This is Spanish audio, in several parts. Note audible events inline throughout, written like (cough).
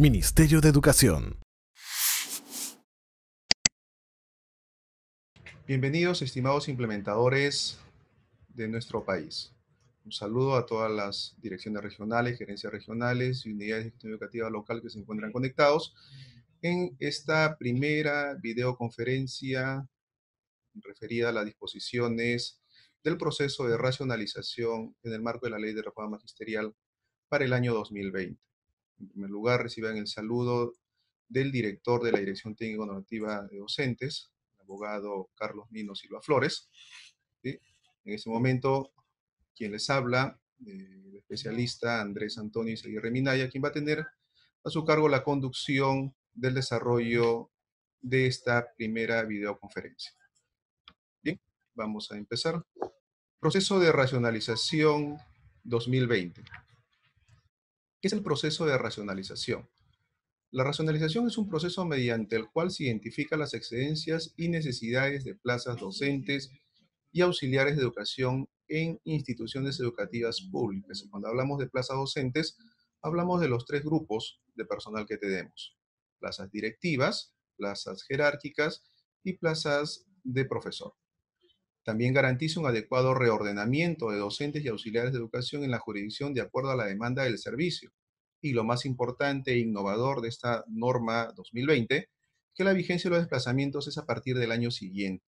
Ministerio de Educación. Bienvenidos, estimados implementadores de nuestro país. Un saludo a todas las direcciones regionales, gerencias regionales y unidades de gestión educativa local que se encuentran conectados en esta primera videoconferencia referida a las disposiciones del proceso de racionalización en el marco de la Ley de Reforma Magisterial para el año 2020 en primer lugar, reciban el saludo del director de la Dirección Técnico Normativa de Docentes, el abogado Carlos Nino Silva Flores. En este momento, quien les habla, eh, el especialista Andrés Antonio Isaguirre Minaya, quien va a tener a su cargo la conducción del desarrollo de esta primera videoconferencia. Bien, vamos a empezar. Proceso de racionalización 2020 que es el proceso de racionalización. La racionalización es un proceso mediante el cual se identifica las excedencias y necesidades de plazas docentes y auxiliares de educación en instituciones educativas públicas. Cuando hablamos de plazas docentes, hablamos de los tres grupos de personal que tenemos. Plazas directivas, plazas jerárquicas y plazas de profesor. También garantiza un adecuado reordenamiento de docentes y auxiliares de educación en la jurisdicción de acuerdo a la demanda del servicio. Y lo más importante e innovador de esta norma 2020, que la vigencia de los desplazamientos es a partir del año siguiente,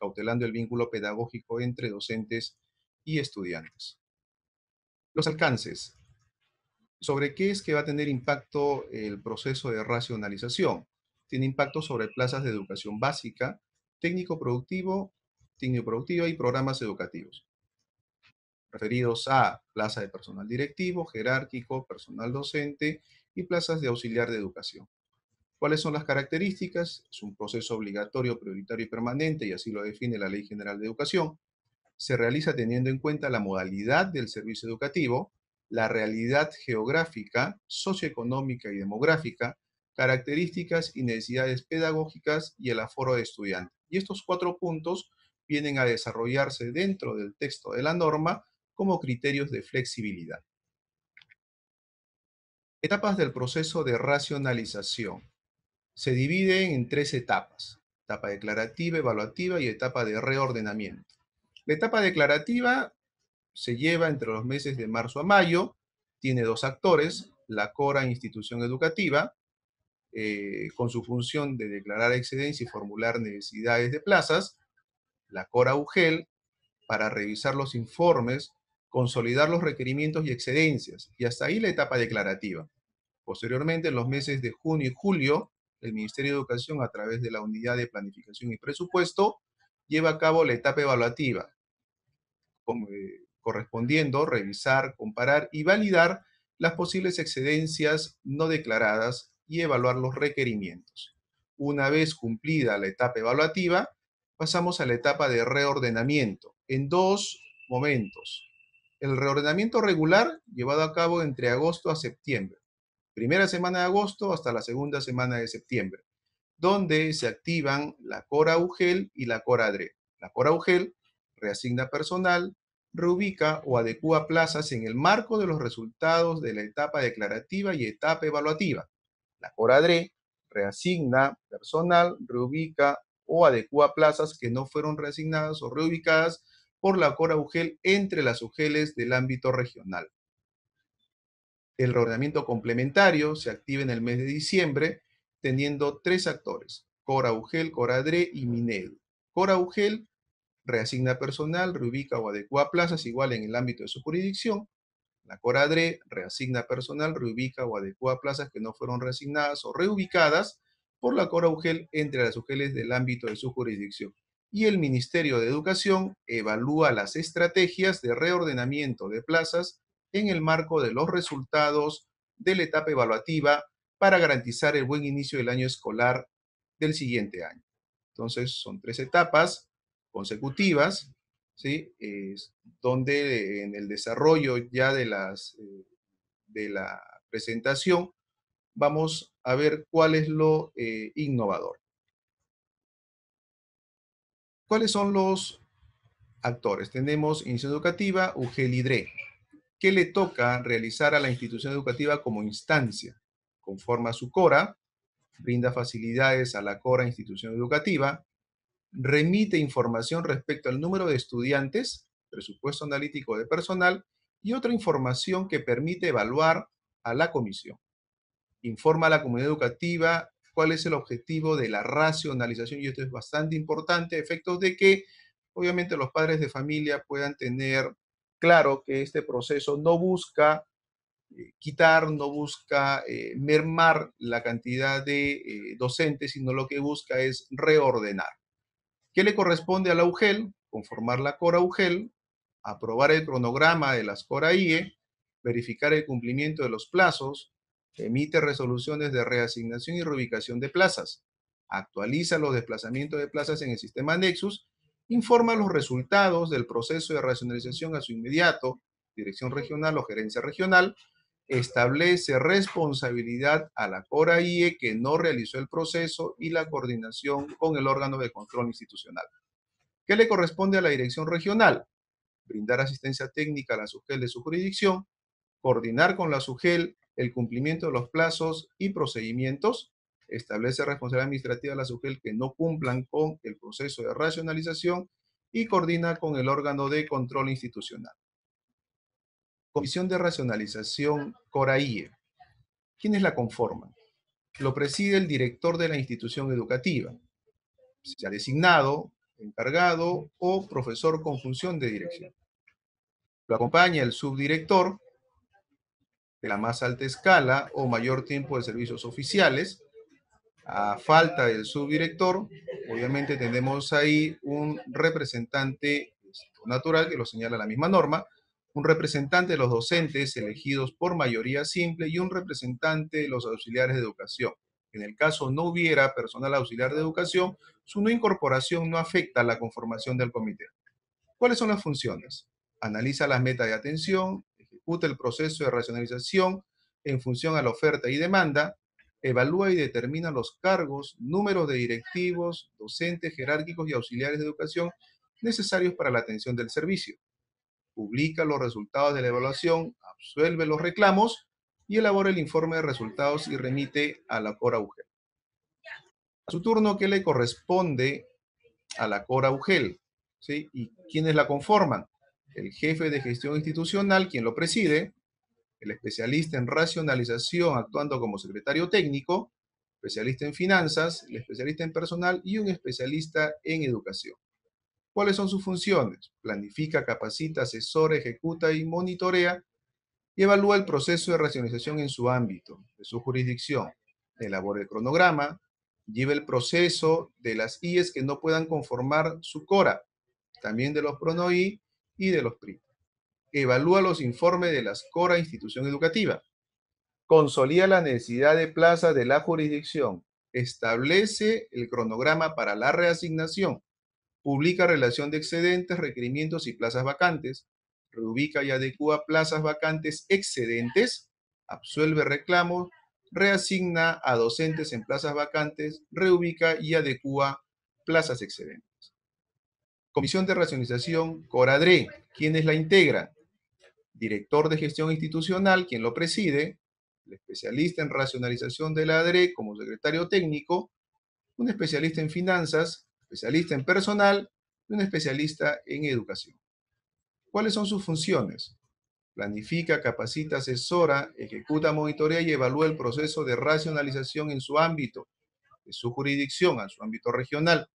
cautelando el vínculo pedagógico entre docentes y estudiantes. Los alcances. ¿Sobre qué es que va a tener impacto el proceso de racionalización? Tiene impacto sobre plazas de educación básica, técnico productivo y productiva y programas educativos referidos a plaza de personal directivo, jerárquico, personal docente y plazas de auxiliar de educación. ¿Cuáles son las características? Es un proceso obligatorio, prioritario y permanente, y así lo define la Ley General de Educación. Se realiza teniendo en cuenta la modalidad del servicio educativo, la realidad geográfica, socioeconómica y demográfica, características y necesidades pedagógicas y el aforo de estudiantes. Y estos cuatro puntos vienen a desarrollarse dentro del texto de la norma como criterios de flexibilidad. Etapas del proceso de racionalización. Se dividen en tres etapas, etapa declarativa, evaluativa y etapa de reordenamiento. La etapa declarativa se lleva entre los meses de marzo a mayo, tiene dos actores, la CORA Institución Educativa, eh, con su función de declarar excedencia y formular necesidades de plazas, la Cora UGEL, para revisar los informes, consolidar los requerimientos y excedencias, y hasta ahí la etapa declarativa. Posteriormente, en los meses de junio y julio, el Ministerio de Educación, a través de la Unidad de Planificación y Presupuesto, lleva a cabo la etapa evaluativa, eh, correspondiendo revisar, comparar y validar las posibles excedencias no declaradas y evaluar los requerimientos. Una vez cumplida la etapa evaluativa, pasamos a la etapa de reordenamiento en dos momentos. El reordenamiento regular llevado a cabo entre agosto a septiembre, primera semana de agosto hasta la segunda semana de septiembre, donde se activan la Cora UGEL y la Cora ADRE. La Cora UGEL reasigna personal, reubica o adecua plazas en el marco de los resultados de la etapa declarativa y etapa evaluativa. La Cora ADRE reasigna personal, reubica o adecua plazas que no fueron reasignadas o reubicadas por la Cora UGEL entre las UGELs del ámbito regional. El reordenamiento complementario se activa en el mes de diciembre, teniendo tres actores, Cora UGEL, Cora y Minedu. Cora UGEL reasigna personal, reubica o adecua plazas igual en el ámbito de su jurisdicción. La Cora reasigna personal, reubica o adecua plazas que no fueron reasignadas o reubicadas por la UGEL, entre las UGELES del ámbito de su jurisdicción. Y el Ministerio de Educación evalúa las estrategias de reordenamiento de plazas en el marco de los resultados de la etapa evaluativa para garantizar el buen inicio del año escolar del siguiente año. Entonces, son tres etapas consecutivas, ¿sí? donde en el desarrollo ya de, las, eh, de la presentación vamos a ver cuál es lo eh, innovador. ¿Cuáles son los actores? Tenemos institución educativa, UGELIDRE. ¿Qué le toca realizar a la institución educativa como instancia? Conforma su CORA, brinda facilidades a la CORA institución educativa, remite información respecto al número de estudiantes, presupuesto analítico de personal y otra información que permite evaluar a la comisión informa a la comunidad educativa cuál es el objetivo de la racionalización, y esto es bastante importante, efectos de que obviamente los padres de familia puedan tener claro que este proceso no busca eh, quitar, no busca eh, mermar la cantidad de eh, docentes, sino lo que busca es reordenar. ¿Qué le corresponde a la UGEL? Conformar la Cora UGEL, aprobar el cronograma de las Cora IE, verificar el cumplimiento de los plazos, emite resoluciones de reasignación y reubicación de plazas, actualiza los desplazamientos de plazas en el sistema Nexus, informa los resultados del proceso de racionalización a su inmediato, dirección regional o gerencia regional, establece responsabilidad a la CORA-IE que no realizó el proceso y la coordinación con el órgano de control institucional. ¿Qué le corresponde a la dirección regional? Brindar asistencia técnica a la SUGEL de su jurisdicción, coordinar con la SUGEL el cumplimiento de los plazos y procedimientos, establece responsabilidad administrativa a la SUGEL que no cumplan con el proceso de racionalización y coordina con el órgano de control institucional. Comisión de Racionalización CORAIE. ¿Quiénes la conforman? Lo preside el director de la institución educativa, sea designado, encargado o profesor con función de dirección. Lo acompaña el subdirector, de la más alta escala o mayor tiempo de servicios oficiales. A falta del subdirector, obviamente tenemos ahí un representante pues, natural que lo señala la misma norma, un representante de los docentes elegidos por mayoría simple y un representante de los auxiliares de educación. En el caso no hubiera personal auxiliar de educación, su no incorporación no afecta a la conformación del comité. ¿Cuáles son las funciones? Analiza las metas de atención, el proceso de racionalización en función a la oferta y demanda, evalúa y determina los cargos, números de directivos, docentes, jerárquicos y auxiliares de educación necesarios para la atención del servicio. Publica los resultados de la evaluación, absuelve los reclamos y elabora el informe de resultados y remite a la Cora UGEL. A su turno, ¿qué le corresponde a la Cora UGEL? ¿Sí? ¿Y quiénes la conforman? el jefe de gestión institucional, quien lo preside, el especialista en racionalización actuando como secretario técnico, especialista en finanzas, el especialista en personal y un especialista en educación. ¿Cuáles son sus funciones? Planifica, capacita, asesora, ejecuta y monitorea y evalúa el proceso de racionalización en su ámbito, de su jurisdicción. Elabora el cronograma, lleva el proceso de las IES que no puedan conformar su CORA, también de los PRONOI y de los PRI. Evalúa los informes de las CORA institución educativa. Consolida la necesidad de plaza de la jurisdicción. Establece el cronograma para la reasignación. Publica relación de excedentes, requerimientos y plazas vacantes. Reubica y adecua plazas vacantes excedentes. Absuelve reclamos. Reasigna a docentes en plazas vacantes. Reubica y adecua plazas excedentes. Comisión de Racionalización Coradre, ¿quiénes la integra? Director de Gestión Institucional, quien lo preside, el especialista en racionalización de la ADRE como secretario técnico, un especialista en finanzas, especialista en personal y un especialista en educación. ¿Cuáles son sus funciones? Planifica, capacita, asesora, ejecuta, monitorea y evalúa el proceso de racionalización en su ámbito, de su jurisdicción a su ámbito regional.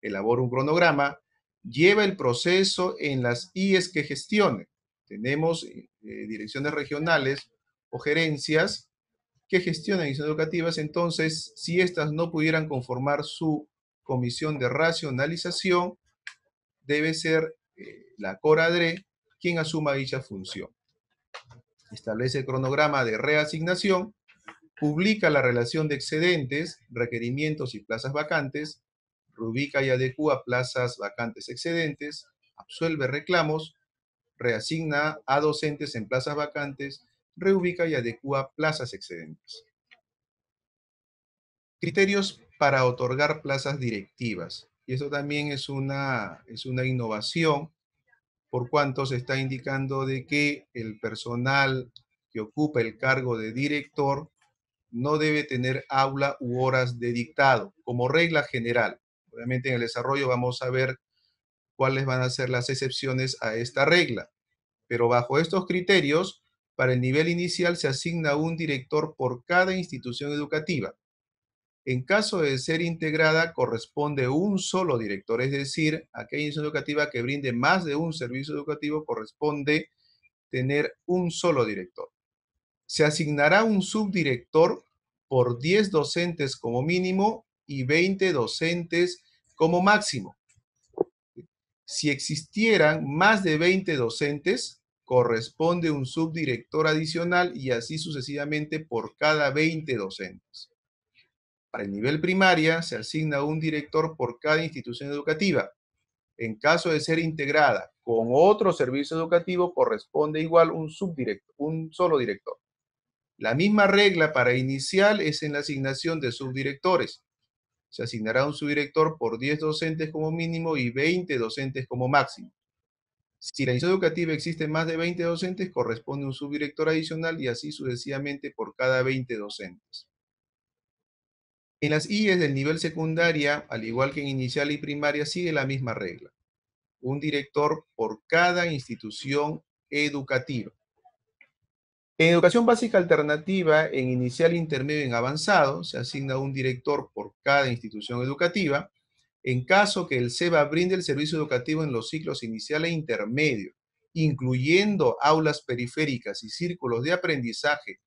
Elabora un cronograma, lleva el proceso en las IES que gestione. Tenemos eh, direcciones regionales o gerencias que gestionan instituciones educativas, entonces si estas no pudieran conformar su comisión de racionalización, debe ser eh, la CORADRE quien asuma dicha función. Establece el cronograma de reasignación, publica la relación de excedentes, requerimientos y plazas vacantes, reubica y adecua plazas vacantes excedentes, absuelve reclamos, reasigna a docentes en plazas vacantes, reubica y adecua plazas excedentes. Criterios para otorgar plazas directivas. Y eso también es una, es una innovación, por cuanto se está indicando de que el personal que ocupa el cargo de director no debe tener aula u horas de dictado como regla general. Obviamente en el desarrollo vamos a ver cuáles van a ser las excepciones a esta regla. Pero bajo estos criterios, para el nivel inicial se asigna un director por cada institución educativa. En caso de ser integrada, corresponde un solo director, es decir, aquella institución educativa que brinde más de un servicio educativo corresponde tener un solo director. Se asignará un subdirector por 10 docentes como mínimo y 20 docentes como máximo. Si existieran más de 20 docentes, corresponde un subdirector adicional y así sucesivamente por cada 20 docentes. Para el nivel primaria se asigna un director por cada institución educativa. En caso de ser integrada con otro servicio educativo, corresponde igual un subdirector, un solo director. La misma regla para inicial es en la asignación de subdirectores se asignará un subdirector por 10 docentes como mínimo y 20 docentes como máximo. Si la institución educativa existe más de 20 docentes, corresponde un subdirector adicional y así sucesivamente por cada 20 docentes. En las IES del nivel secundaria, al igual que en inicial y primaria, sigue la misma regla. Un director por cada institución educativa. En educación básica alternativa, en inicial, intermedio y en avanzado, se asigna un director por cada institución educativa, en caso que el SEBA brinde el servicio educativo en los ciclos inicial e intermedio, incluyendo aulas periféricas y círculos de aprendizaje,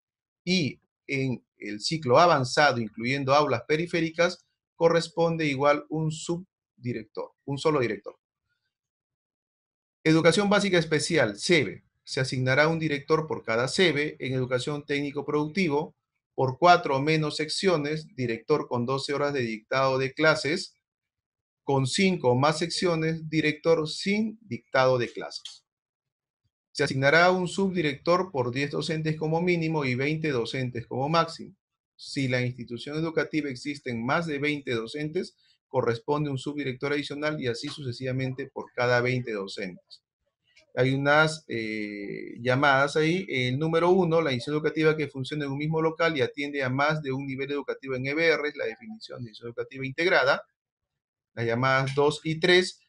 y en el ciclo avanzado, incluyendo aulas periféricas, corresponde igual un subdirector, un solo director. Educación básica especial, SEBE se asignará un director por cada sede en educación técnico-productivo, por cuatro o menos secciones, director con 12 horas de dictado de clases, con cinco o más secciones, director sin dictado de clases. Se asignará un subdirector por 10 docentes como mínimo y 20 docentes como máximo. Si la institución educativa existen más de 20 docentes, corresponde un subdirector adicional y así sucesivamente por cada 20 docentes hay unas eh, llamadas ahí. El número uno, la institución educativa que funciona en un mismo local y atiende a más de un nivel educativo en EBR, es la definición de institución educativa integrada. Las llamadas dos y tres,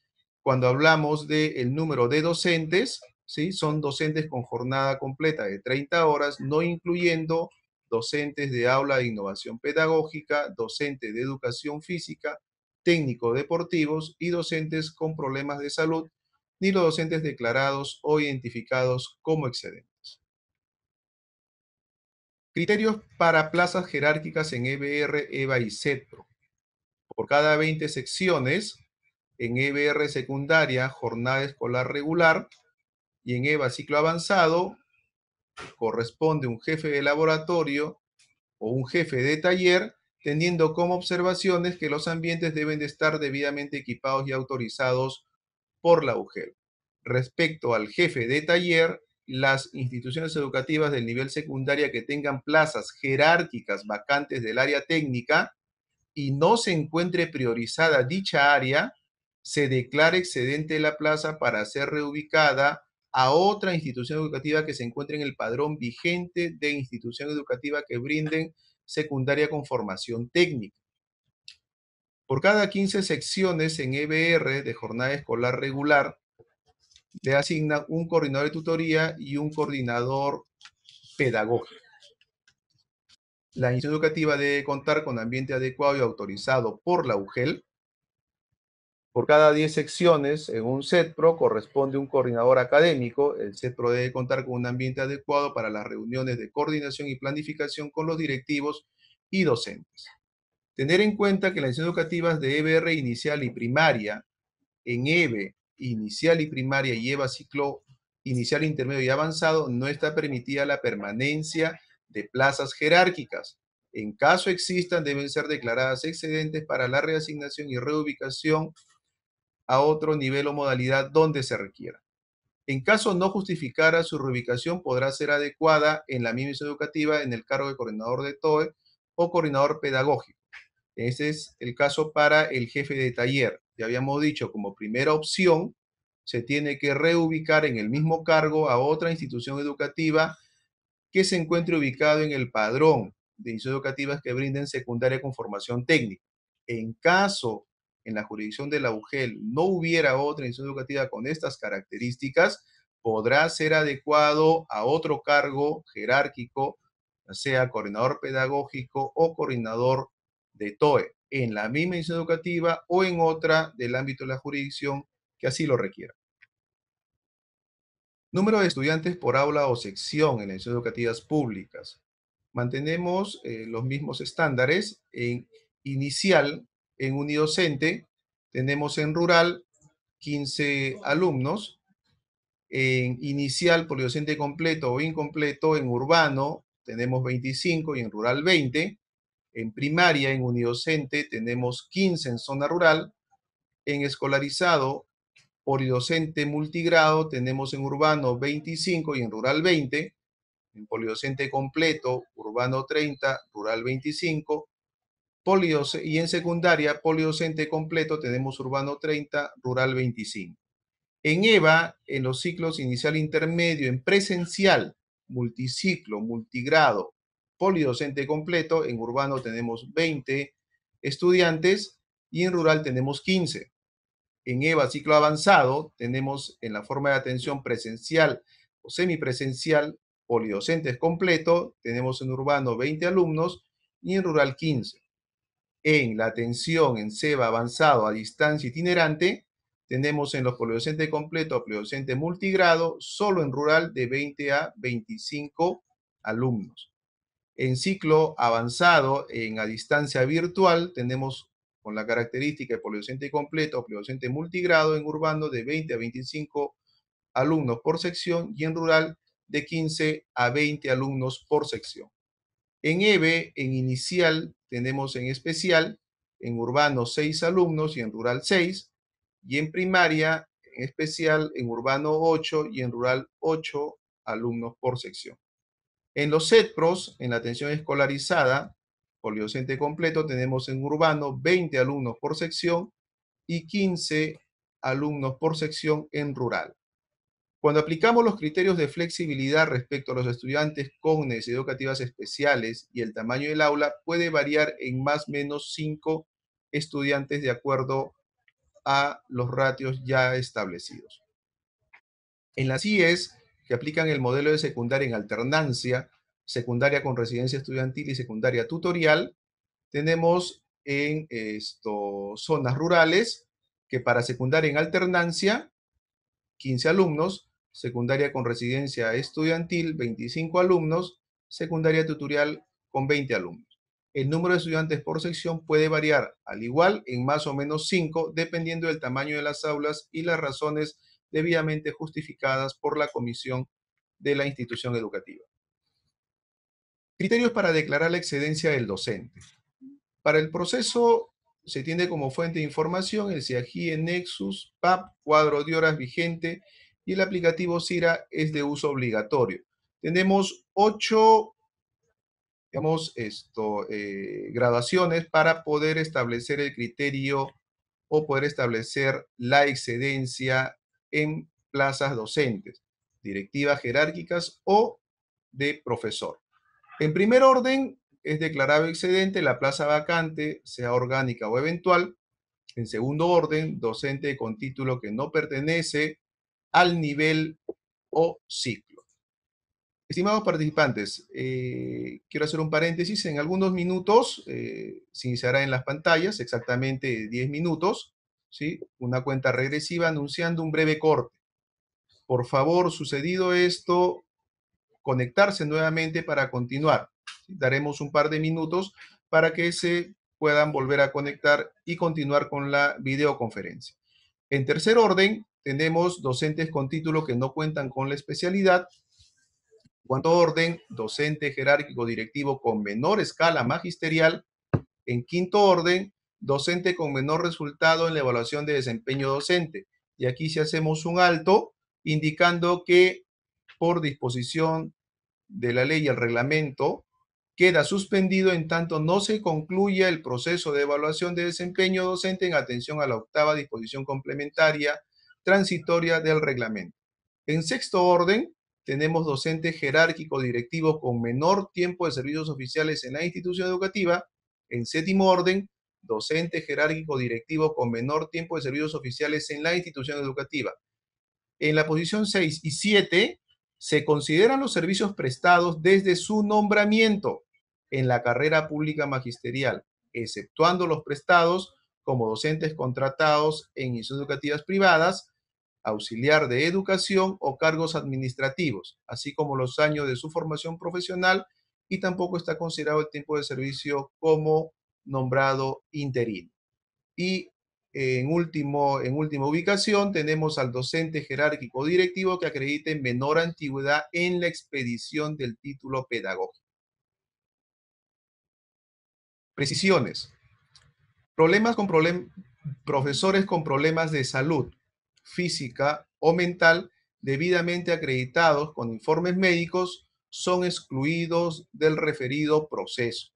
cuando hablamos del número de docentes, ¿sí? son docentes con jornada completa de 30 horas, no incluyendo docentes de aula de innovación pedagógica, docentes de educación física, técnicos deportivos y docentes con problemas de salud ni los docentes declarados o identificados como excedentes. Criterios para plazas jerárquicas en EBR, EVA y CETRO. Por cada 20 secciones, en EBR secundaria, jornada escolar regular, y en EVA ciclo avanzado, corresponde un jefe de laboratorio o un jefe de taller, teniendo como observaciones que los ambientes deben de estar debidamente equipados y autorizados por la UGEL. Respecto al jefe de taller, las instituciones educativas del nivel secundaria que tengan plazas jerárquicas vacantes del área técnica y no se encuentre priorizada dicha área, se declara excedente la plaza para ser reubicada a otra institución educativa que se encuentre en el padrón vigente de institución educativa que brinden secundaria con formación técnica. Por cada 15 secciones en EBR de jornada escolar regular, le asigna un coordinador de tutoría y un coordinador pedagógico. La institución educativa debe contar con ambiente adecuado y autorizado por la UGEL. Por cada 10 secciones en un CETPRO corresponde un coordinador académico. El CETPRO debe contar con un ambiente adecuado para las reuniones de coordinación y planificación con los directivos y docentes. Tener en cuenta que las instituciones educativas de EBR inicial y primaria, en EBE inicial y primaria y EBA ciclo inicial, intermedio y avanzado, no está permitida la permanencia de plazas jerárquicas. En caso existan, deben ser declaradas excedentes para la reasignación y reubicación a otro nivel o modalidad donde se requiera. En caso no justificara su reubicación, podrá ser adecuada en la misma institución educativa en el cargo de coordinador de TOE o coordinador pedagógico. Ese es el caso para el jefe de taller. Ya habíamos dicho, como primera opción, se tiene que reubicar en el mismo cargo a otra institución educativa que se encuentre ubicado en el padrón de instituciones educativas que brinden secundaria con formación técnica. En caso en la jurisdicción de la UGEL no hubiera otra institución educativa con estas características, podrá ser adecuado a otro cargo jerárquico, sea coordinador pedagógico o coordinador de TOE en la misma edición educativa o en otra del ámbito de la jurisdicción que así lo requiera. Número de estudiantes por aula o sección en las educativas públicas. Mantenemos eh, los mismos estándares en inicial, en unidocente, tenemos en rural 15 alumnos, en inicial, por docente completo o incompleto, en urbano tenemos 25 y en rural 20, en primaria, en unidocente, tenemos 15 en zona rural. En escolarizado, polidocente multigrado, tenemos en urbano 25 y en rural 20. En polidocente completo, urbano 30, rural 25. y en secundaria, polidocente completo, tenemos urbano 30, rural 25. En EVA, en los ciclos inicial intermedio, en presencial, multiciclo, multigrado, polidocente completo, en urbano tenemos 20 estudiantes y en rural tenemos 15. En EVA ciclo avanzado tenemos en la forma de atención presencial o semipresencial polidocentes completo, tenemos en urbano 20 alumnos y en rural 15. En la atención en SEBA avanzado a distancia itinerante, tenemos en los polidocentes completo, polidocente multigrado, solo en rural de 20 a 25 alumnos. En ciclo avanzado, en a distancia virtual, tenemos con la característica de poliocente completo o multigrado en urbano de 20 a 25 alumnos por sección y en rural de 15 a 20 alumnos por sección. En EVE, en inicial, tenemos en especial, en urbano 6 alumnos y en rural 6, y en primaria, en especial, en urbano 8 y en rural 8 alumnos por sección. En los CETPROS, en la atención escolarizada, poliocente completo, tenemos en urbano 20 alumnos por sección y 15 alumnos por sección en rural. Cuando aplicamos los criterios de flexibilidad respecto a los estudiantes con necesidades educativas especiales y el tamaño del aula, puede variar en más o menos 5 estudiantes de acuerdo a los ratios ya establecidos. En las IES, que aplican el modelo de secundaria en alternancia, secundaria con residencia estudiantil y secundaria tutorial. Tenemos en zonas rurales que para secundaria en alternancia, 15 alumnos, secundaria con residencia estudiantil, 25 alumnos, secundaria tutorial con 20 alumnos. El número de estudiantes por sección puede variar, al igual, en más o menos 5, dependiendo del tamaño de las aulas y las razones debidamente justificadas por la comisión de la institución educativa. Criterios para declarar la excedencia del docente. Para el proceso se tiene como fuente de información el en Nexus, PAP, cuadro de horas vigente y el aplicativo CIRA es de uso obligatorio. Tenemos ocho, digamos, esto, eh, graduaciones para poder establecer el criterio o poder establecer la excedencia en plazas docentes, directivas jerárquicas o de profesor. En primer orden, es declarado excedente la plaza vacante, sea orgánica o eventual. En segundo orden, docente con título que no pertenece al nivel o ciclo. Estimados participantes, eh, quiero hacer un paréntesis. En algunos minutos eh, se iniciará en las pantallas, exactamente 10 minutos, ¿sí? una cuenta regresiva anunciando un breve corte. Por favor, sucedido esto, conectarse nuevamente para continuar. Daremos un par de minutos para que se puedan volver a conectar y continuar con la videoconferencia. En tercer orden, tenemos docentes con título que no cuentan con la especialidad. Cuarto orden, docente jerárquico directivo con menor escala magisterial. En quinto orden, docente con menor resultado en la evaluación de desempeño docente. Y aquí si hacemos un alto, indicando que por disposición de la ley y el reglamento, queda suspendido en tanto no se concluya el proceso de evaluación de desempeño docente en atención a la octava disposición complementaria transitoria del reglamento. En sexto orden, tenemos docente jerárquico directivo con menor tiempo de servicios oficiales en la institución educativa. En séptimo orden, docente jerárquico directivo con menor tiempo de servicios oficiales en la institución educativa. En la posición 6 y 7 se consideran los servicios prestados desde su nombramiento en la carrera pública magisterial, exceptuando los prestados como docentes contratados en instituciones educativas privadas, auxiliar de educación o cargos administrativos, así como los años de su formación profesional y tampoco está considerado el tiempo de servicio como nombrado interino. Y en, último, en última ubicación tenemos al docente jerárquico directivo que acredite menor antigüedad en la expedición del título pedagógico. Precisiones. Problemas con profesores con problemas de salud física o mental debidamente acreditados con informes médicos son excluidos del referido proceso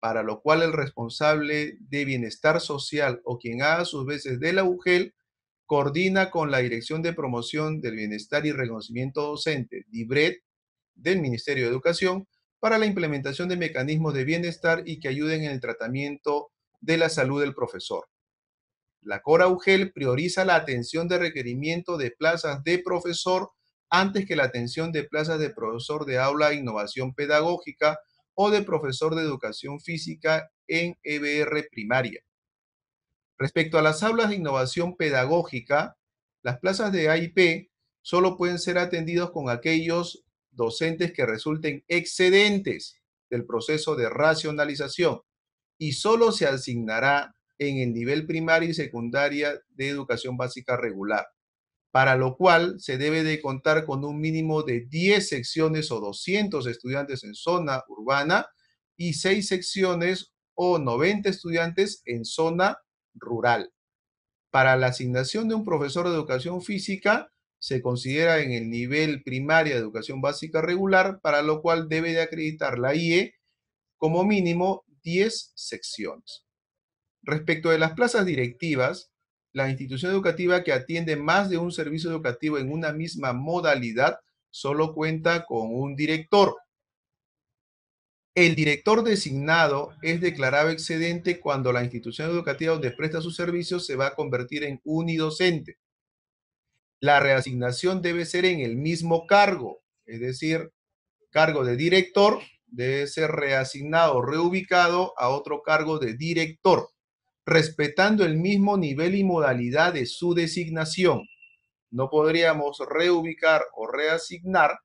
para lo cual el responsable de bienestar social o quien haga sus veces de la UGEL coordina con la Dirección de Promoción del Bienestar y Reconocimiento Docente, DIBRED, del Ministerio de Educación, para la implementación de mecanismos de bienestar y que ayuden en el tratamiento de la salud del profesor. La Cora UGEL prioriza la atención de requerimiento de plazas de profesor antes que la atención de plazas de profesor de aula e innovación pedagógica o de profesor de educación física en EBR primaria. Respecto a las aulas de innovación pedagógica, las plazas de AIP solo pueden ser atendidos con aquellos docentes que resulten excedentes del proceso de racionalización y solo se asignará en el nivel primario y secundaria de educación básica regular para lo cual se debe de contar con un mínimo de 10 secciones o 200 estudiantes en zona urbana y 6 secciones o 90 estudiantes en zona rural. Para la asignación de un profesor de educación física, se considera en el nivel primaria de educación básica regular, para lo cual debe de acreditar la IE como mínimo 10 secciones. Respecto de las plazas directivas, la institución educativa que atiende más de un servicio educativo en una misma modalidad solo cuenta con un director. El director designado es declarado excedente cuando la institución educativa donde presta sus servicios se va a convertir en unidocente. La reasignación debe ser en el mismo cargo, es decir, cargo de director debe ser reasignado, reubicado a otro cargo de director respetando el mismo nivel y modalidad de su designación. No podríamos reubicar o reasignar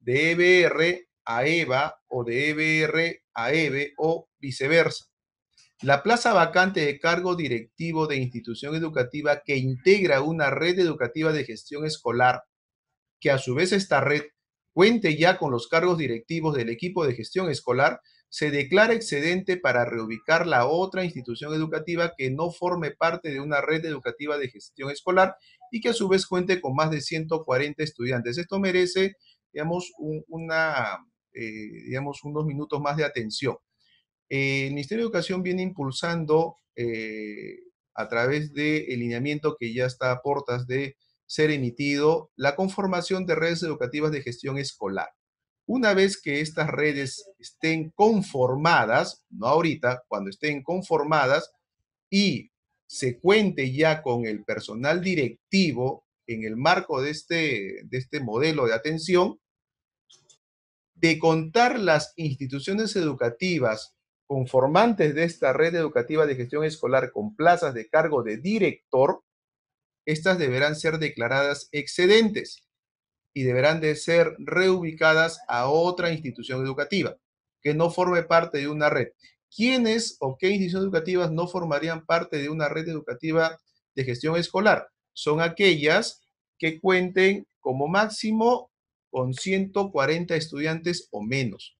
de EBR a EVA o de EBR a EVE o viceversa. La plaza vacante de cargo directivo de institución educativa que integra una red educativa de gestión escolar, que a su vez esta red cuente ya con los cargos directivos del equipo de gestión escolar, se declara excedente para reubicar la otra institución educativa que no forme parte de una red educativa de gestión escolar y que a su vez cuente con más de 140 estudiantes. Esto merece, digamos, una, eh, unos minutos más de atención. el Ministerio de Educación viene impulsando eh, a través del lineamiento que ya está a portas de ser emitido la conformación de redes educativas de gestión escolar. Una vez que estas redes estén conformadas, no ahorita, cuando estén conformadas y se cuente ya con el personal directivo en el marco de este, de este modelo de atención, de contar las instituciones educativas conformantes de esta red educativa de gestión escolar con plazas de cargo de director, estas deberán ser declaradas excedentes y deberán de ser reubicadas a otra institución educativa que no forme parte de una red. ¿Quiénes o qué instituciones educativas no formarían parte de una red educativa de gestión escolar? Son aquellas que cuenten como máximo con 140 estudiantes o menos.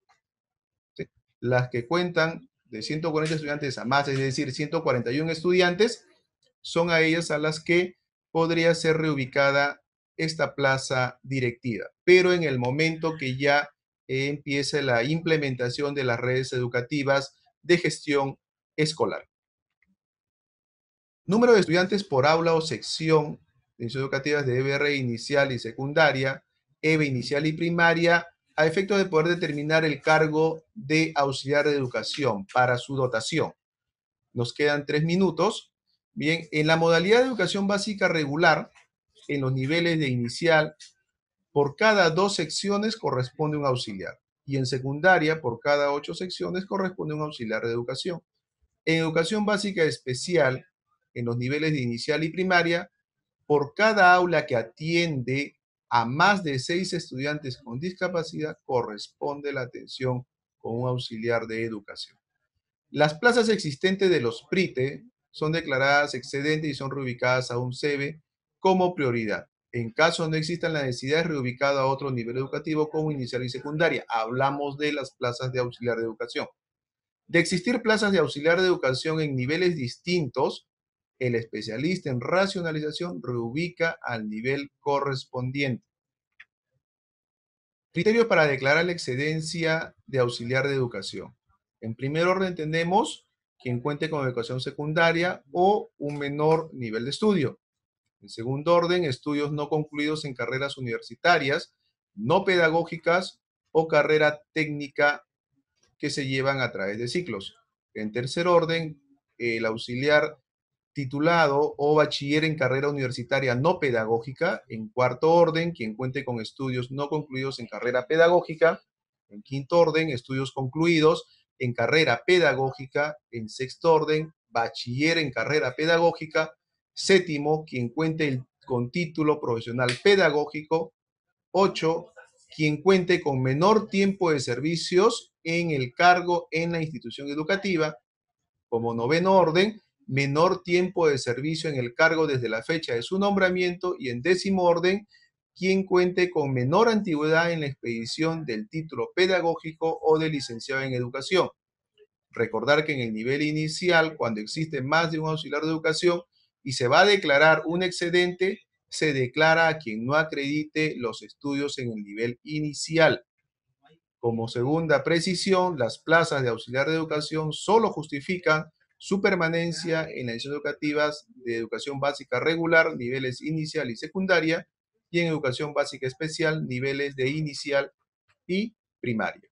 Las que cuentan de 140 estudiantes a más, es decir, 141 estudiantes, son a ellas a las que podría ser reubicada esta plaza directiva. Pero en el momento que ya empiece la implementación de las redes educativas de gestión escolar. Número de estudiantes por aula o sección de educativas de EBR inicial y secundaria, ...EB inicial y primaria, a efecto de poder determinar el cargo de auxiliar de educación para su dotación. Nos quedan tres minutos. Bien, en la modalidad de educación básica regular, en los niveles de inicial, por cada dos secciones corresponde un auxiliar. Y en secundaria, por cada ocho secciones corresponde un auxiliar de educación. En educación básica especial, en los niveles de inicial y primaria, por cada aula que atiende a más de seis estudiantes con discapacidad, corresponde la atención con un auxiliar de educación. Las plazas existentes de los PRITE, son declaradas excedentes y son reubicadas a un CEBE como prioridad. En caso no existan necesidad necesidades, reubicado a otro nivel educativo como inicial y secundaria. Hablamos de las plazas de auxiliar de educación. De existir plazas de auxiliar de educación en niveles distintos, el especialista en racionalización reubica al nivel correspondiente. Criterios para declarar la excedencia de auxiliar de educación. En primer orden tenemos quien cuente con educación secundaria o un menor nivel de estudio. En segundo orden, estudios no concluidos en carreras universitarias, no pedagógicas o carrera técnica que se llevan a través de ciclos. En tercer orden, el auxiliar titulado o bachiller en carrera universitaria no pedagógica. En cuarto orden, quien cuente con estudios no concluidos en carrera pedagógica. En quinto orden, estudios concluidos en carrera pedagógica en sexto orden, bachiller en carrera pedagógica, séptimo, quien cuente con título profesional pedagógico, ocho, quien cuente con menor tiempo de servicios en el cargo en la institución educativa, como noveno orden, menor tiempo de servicio en el cargo desde la fecha de su nombramiento y en décimo orden, quien cuente con menor antigüedad en la expedición del título pedagógico o de licenciado en educación. Recordar que en el nivel inicial, cuando existe más de un auxiliar de educación y se va a declarar un excedente, se declara a quien no acredite los estudios en el nivel inicial. Como segunda precisión, las plazas de auxiliar de educación solo justifican su permanencia en las educativas de educación básica regular, niveles inicial y secundaria, y en educación básica especial, niveles de inicial y primaria.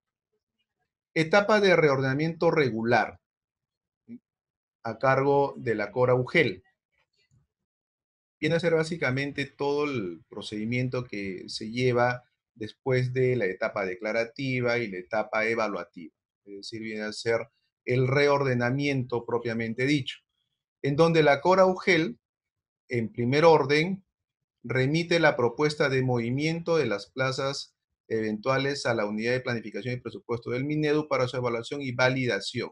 Etapa de reordenamiento regular a cargo de la Cora UGEL. Viene a ser básicamente todo el procedimiento que se lleva después de la etapa declarativa y la etapa evaluativa. Es decir, viene a ser el reordenamiento propiamente dicho, en donde la Cora UGEL, en primer orden, remite la propuesta de movimiento de las plazas eventuales a la unidad de planificación y presupuesto del Minedu para su evaluación y validación.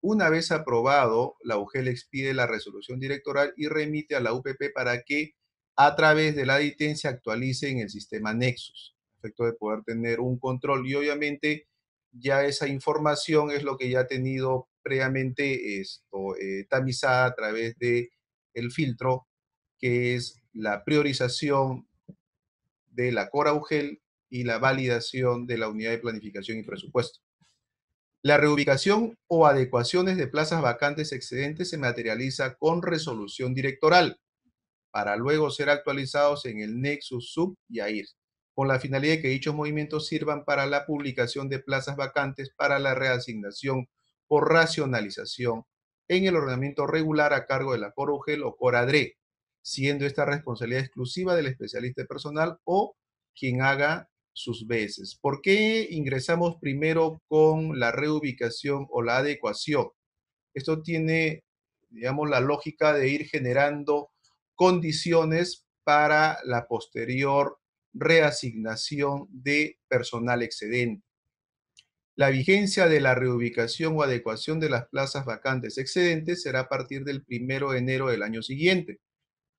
Una vez aprobado, la UGEL expide la resolución directoral y remite a la UPP para que a través de la DITEN se actualice en el sistema Nexus, efecto de poder tener un control y obviamente ya esa información es lo que ya ha tenido previamente esto, eh, tamizada a través de el filtro que es la priorización de la Cora UGEL y la validación de la unidad de planificación y presupuesto. La reubicación o adecuaciones de plazas vacantes excedentes se materializa con resolución directoral para luego ser actualizados en el Nexus Sub y AIR, con la finalidad de que dichos movimientos sirvan para la publicación de plazas vacantes para la reasignación por racionalización en el ordenamiento regular a cargo de la UGEL o Coradre, siendo esta responsabilidad exclusiva del especialista personal o quien haga sus veces. ¿Por qué ingresamos primero con la reubicación o la adecuación? Esto tiene, digamos, la lógica de ir generando condiciones para la posterior reasignación de personal excedente. La vigencia de la reubicación o adecuación de las plazas vacantes excedentes será a partir del 1 de enero del año siguiente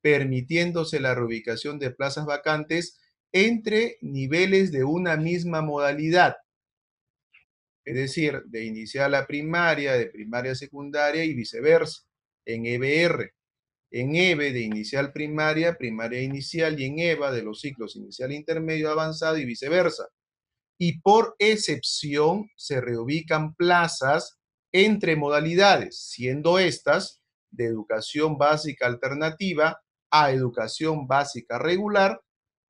permitiéndose la reubicación de plazas vacantes entre niveles de una misma modalidad. Es decir, de inicial a primaria, de primaria a secundaria y viceversa, en EBR. En EBE de inicial primaria, primaria inicial y en EVA de los ciclos inicial, intermedio, avanzado y viceversa. Y por excepción se reubican plazas entre modalidades, siendo estas de educación básica alternativa, a educación básica regular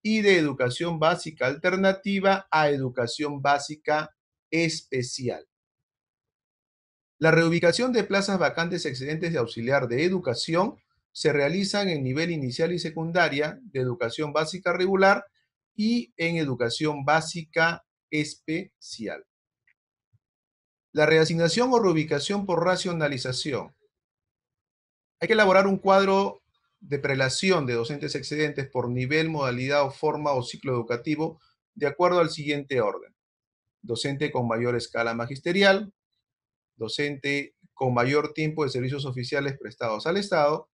y de educación básica alternativa a educación básica especial. La reubicación de plazas vacantes excedentes de auxiliar de educación se realizan en nivel inicial y secundaria de educación básica regular y en educación básica especial. La reasignación o reubicación por racionalización. Hay que elaborar un cuadro de prelación de docentes excedentes por nivel, modalidad o forma o ciclo educativo de acuerdo al siguiente orden. Docente con mayor escala magisterial, docente con mayor tiempo de servicios oficiales prestados al Estado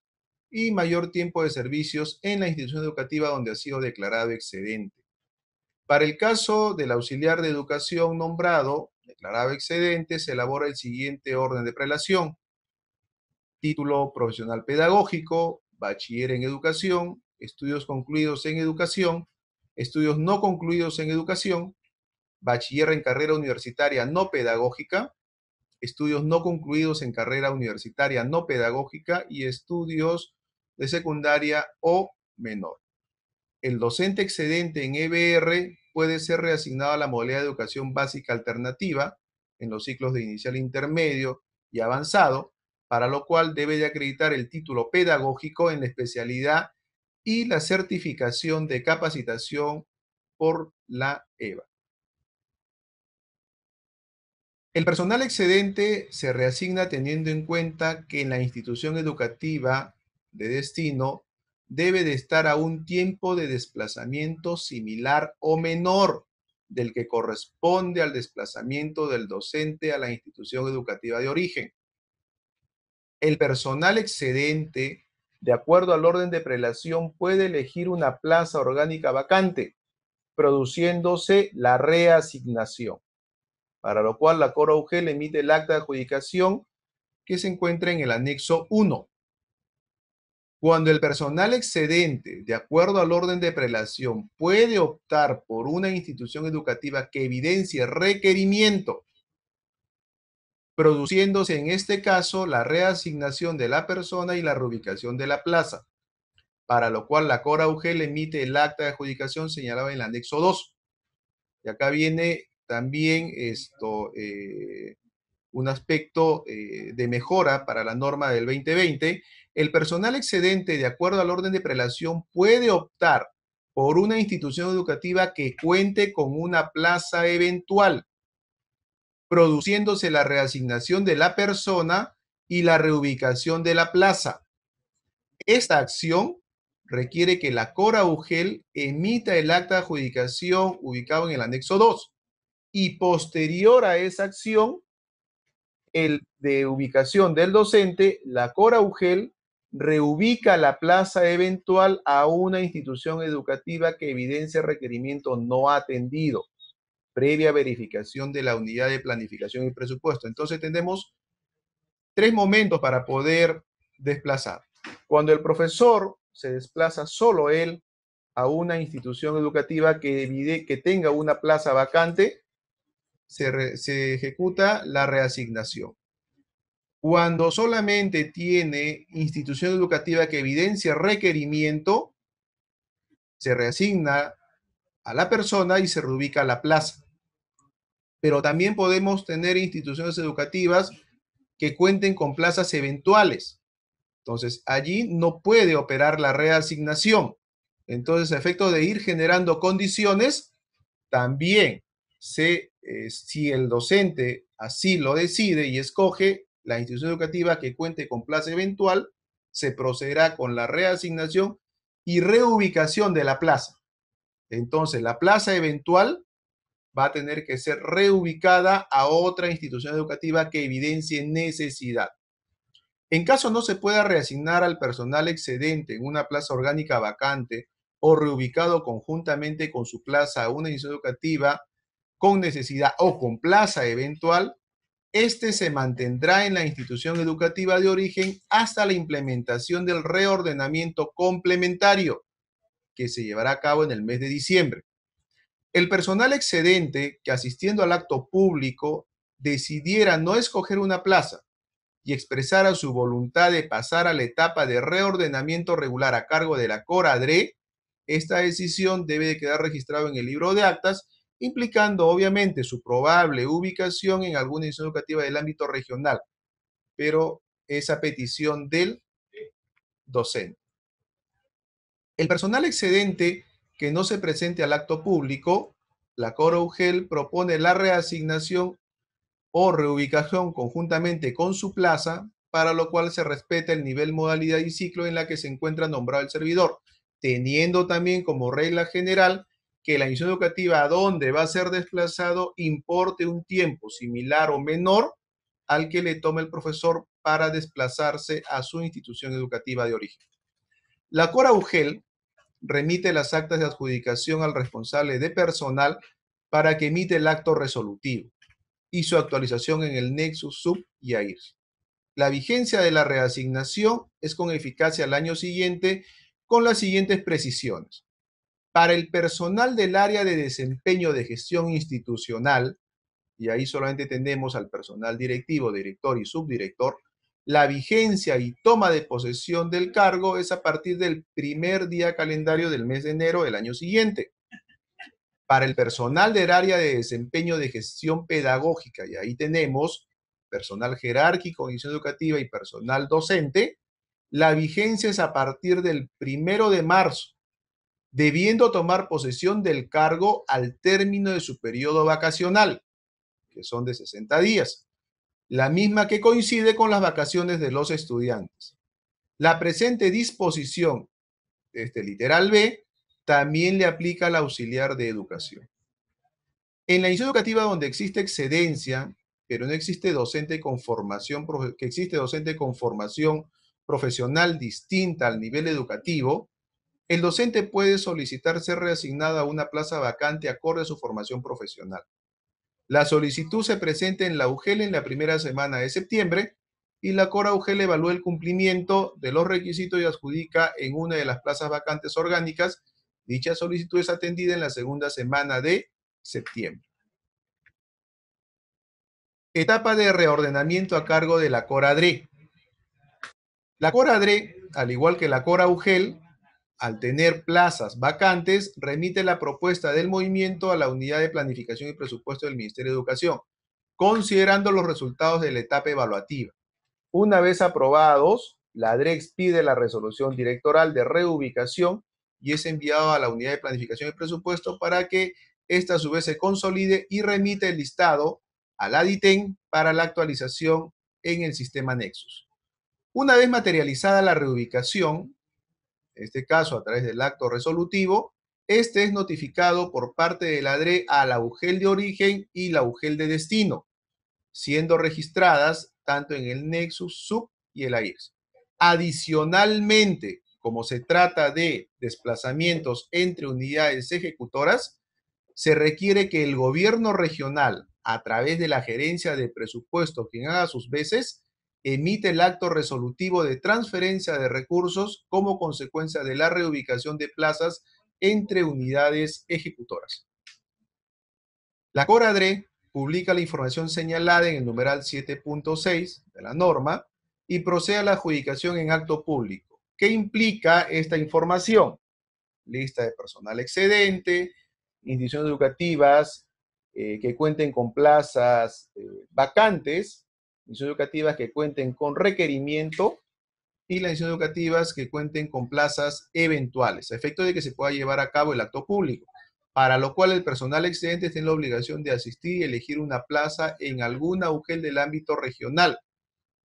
y mayor tiempo de servicios en la institución educativa donde ha sido declarado excedente. Para el caso del auxiliar de educación nombrado, declarado excedente, se elabora el siguiente orden de prelación. Título profesional pedagógico, bachiller en educación, estudios concluidos en educación, estudios no concluidos en educación, bachiller en carrera universitaria no pedagógica, estudios no concluidos en carrera universitaria no pedagógica y estudios de secundaria o menor. El docente excedente en EBR puede ser reasignado a la modalidad de educación básica alternativa en los ciclos de inicial, intermedio y avanzado para lo cual debe de acreditar el título pedagógico en la especialidad y la certificación de capacitación por la EVA. El personal excedente se reasigna teniendo en cuenta que en la institución educativa de destino debe de estar a un tiempo de desplazamiento similar o menor del que corresponde al desplazamiento del docente a la institución educativa de origen. El personal excedente, de acuerdo al orden de prelación, puede elegir una plaza orgánica vacante, produciéndose la reasignación, para lo cual la Cora UG emite el acta de adjudicación que se encuentra en el anexo 1. Cuando el personal excedente, de acuerdo al orden de prelación, puede optar por una institución educativa que evidencie requerimiento produciéndose en este caso la reasignación de la persona y la reubicación de la plaza, para lo cual la Cora emite el acta de adjudicación señalado en el anexo 2. Y acá viene también esto, eh, un aspecto eh, de mejora para la norma del 2020. El personal excedente, de acuerdo al orden de prelación, puede optar por una institución educativa que cuente con una plaza eventual produciéndose la reasignación de la persona y la reubicación de la plaza. Esta acción requiere que la Cora UGEL emita el acta de adjudicación ubicado en el anexo 2 y posterior a esa acción, el de ubicación del docente, la Cora UGEL reubica la plaza eventual a una institución educativa que evidencia requerimiento no atendido previa verificación de la unidad de planificación y presupuesto. Entonces tenemos tres momentos para poder desplazar. Cuando el profesor se desplaza solo él a una institución educativa que, tenga una plaza vacante, se, ejecuta la reasignación. Cuando solamente tiene institución educativa que evidencia requerimiento, se reasigna a la persona y se reubica la plaza pero también podemos tener instituciones educativas que cuenten con plazas eventuales. Entonces, allí no puede operar la reasignación. Entonces, a efecto de ir generando condiciones, también se, eh, si el docente así lo decide y escoge la institución educativa que cuente con plaza eventual, se procederá con la reasignación y reubicación de la plaza. Entonces, la plaza eventual va a tener que ser reubicada a otra institución educativa que evidencie necesidad. En caso no se pueda reasignar al personal excedente en una plaza orgánica vacante o reubicado conjuntamente con su plaza a una institución educativa con necesidad o con plaza eventual, este se mantendrá en la institución educativa de origen hasta la implementación del reordenamiento complementario que se llevará a cabo en el mes de diciembre. El personal excedente que asistiendo al acto público decidiera no escoger una plaza y expresara su voluntad de pasar a la etapa de reordenamiento regular a cargo de la CORADRE, esta decisión debe de quedar registrada en el libro de actas, implicando obviamente su probable ubicación en alguna institución educativa del ámbito regional, pero esa petición del docente. El personal excedente que no se presente al acto público, la UGEL propone la reasignación o reubicación conjuntamente con su plaza, para lo cual se respeta el nivel, modalidad y ciclo en la que se encuentra nombrado el servidor, teniendo también como regla general que la institución educativa a donde va a ser desplazado importe un tiempo similar o menor al que le tome el profesor para desplazarse a su institución educativa de origen. La Cora UGEL remite las actas de adjudicación al responsable de personal para que emite el acto resolutivo y su actualización en el Nexus Sub y AIRS. La vigencia de la reasignación es con eficacia al año siguiente con las siguientes precisiones. Para el personal del área de desempeño de gestión institucional, y ahí solamente tenemos al personal directivo, director y subdirector, la vigencia y toma de posesión del cargo es a partir del primer día calendario del mes de enero del año siguiente. Para el personal del área de desempeño de gestión pedagógica, y ahí tenemos personal jerárquico, inicio educativa y personal docente, la vigencia es a partir del primero de marzo, debiendo tomar posesión del cargo al término de su periodo vacacional, que son de 60 días la misma que coincide con las vacaciones de los estudiantes. La presente disposición, este literal B, también le aplica al auxiliar de educación. En la institución educativa donde existe excedencia, pero no existe docente con formación, que existe docente con formación profesional distinta al nivel educativo, el docente puede solicitar ser reasignada a una plaza vacante acorde a su formación profesional. La solicitud se presenta en la UGEL en la primera semana de septiembre y la Cora UGEL evalúa el cumplimiento de los requisitos y adjudica en una de las plazas vacantes orgánicas. Dicha solicitud es atendida en la segunda semana de septiembre. Etapa de reordenamiento a cargo de la Cora DRE. La Cora DRE, al igual que la Cora UGEL, al tener plazas vacantes, remite la propuesta del movimiento a la unidad de planificación y presupuesto del Ministerio de Educación, considerando los resultados de la etapa evaluativa. Una vez aprobados, la DREX pide la resolución directoral de reubicación y es enviado a la unidad de planificación y presupuesto para que esta a su vez se consolide y remite el listado a la DITEN para la actualización en el sistema Nexus. Una vez materializada la reubicación, en este caso a través del acto resolutivo, este es notificado por parte del ADRE a e la UGEL de origen y la UGEL de destino, siendo registradas tanto en el Nexus Sub y el AIRS. Adicionalmente, como se trata de desplazamientos entre unidades ejecutoras, se requiere que el gobierno regional, a través de la gerencia de presupuesto, que haga sus veces, emite el acto resolutivo de transferencia de recursos como consecuencia de la reubicación de plazas entre unidades ejecutoras. La CORADRE publica la información señalada en el numeral 7.6 de la norma y procede a la adjudicación en acto público. ¿Qué implica esta información? Lista de personal excedente, instituciones educativas eh, que cuenten con plazas eh, vacantes, instituciones educativas que cuenten con requerimiento y las instituciones educativas que cuenten con plazas eventuales, a efecto de que se pueda llevar a cabo el acto público, para lo cual el personal excedente tiene la obligación de asistir y elegir una plaza en alguna UGEL del ámbito regional.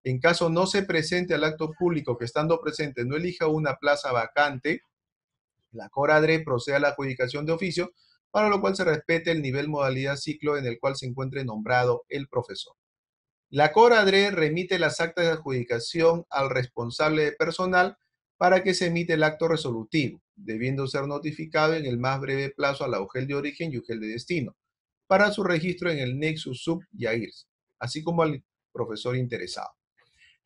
En caso no se presente al acto público que estando presente no elija una plaza vacante, la CORADRE procede a la adjudicación de oficio, para lo cual se respete el nivel modalidad ciclo en el cual se encuentre nombrado el profesor. La CORADRE remite las actas de adjudicación al responsable de personal para que se emite el acto resolutivo, debiendo ser notificado en el más breve plazo a la UGEL de origen y UGEL de destino, para su registro en el Nexus Sub y AIRS, así como al profesor interesado.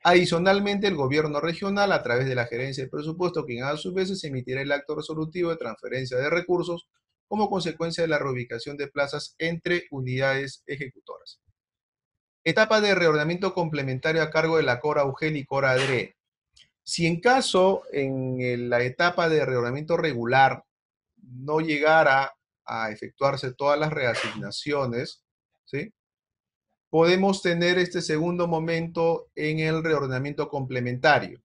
Adicionalmente, el gobierno regional, a través de la gerencia de presupuesto, quien a su vez se emitirá el acto resolutivo de transferencia de recursos como consecuencia de la reubicación de plazas entre unidades ejecutoras. Etapa de reordenamiento complementario a cargo de la Cora UGEL y Cora Adre. Si en caso, en eh, la etapa de reordenamiento regular, no llegara a efectuarse todas las reasignaciones, ¿sí? podemos tener este segundo momento en el reordenamiento complementario,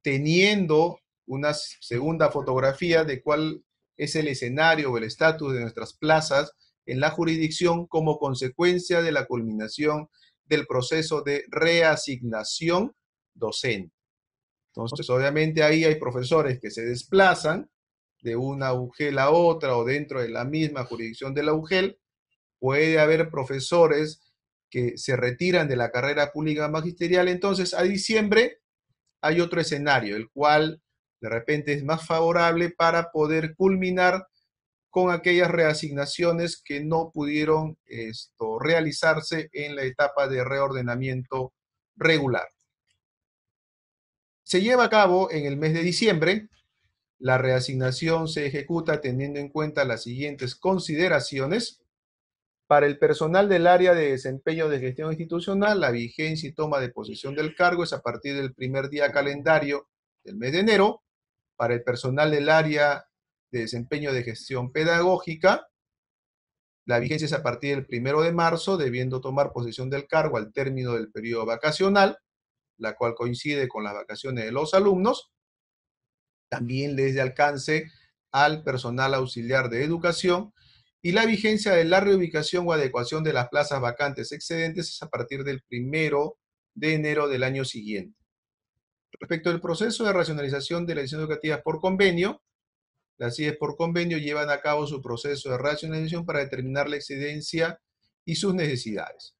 teniendo una segunda fotografía de cuál es el escenario o el estatus de nuestras plazas en la jurisdicción como consecuencia de la culminación del proceso de reasignación docente. Entonces, obviamente ahí hay profesores que se desplazan de una UGEL a otra o dentro de la misma jurisdicción de la UGEL. Puede haber profesores que se retiran de la carrera pública magisterial. Entonces, a diciembre hay otro escenario, el cual de repente es más favorable para poder culminar con aquellas reasignaciones que no pudieron esto, realizarse en la etapa de reordenamiento regular. Se lleva a cabo en el mes de diciembre. La reasignación se ejecuta teniendo en cuenta las siguientes consideraciones. Para el personal del área de desempeño de gestión institucional, la vigencia y toma de posesión del cargo es a partir del primer día calendario del mes de enero. Para el personal del área de desempeño de gestión pedagógica. La vigencia es a partir del primero de marzo, debiendo tomar posesión del cargo al término del periodo vacacional, la cual coincide con las vacaciones de los alumnos. También les de alcance al personal auxiliar de educación y la vigencia de la reubicación o adecuación de las plazas vacantes excedentes es a partir del primero de enero del año siguiente. Respecto al proceso de racionalización de la edición educativa por convenio, las IE por convenio llevan a cabo su proceso de racionalización para determinar la excedencia y sus necesidades.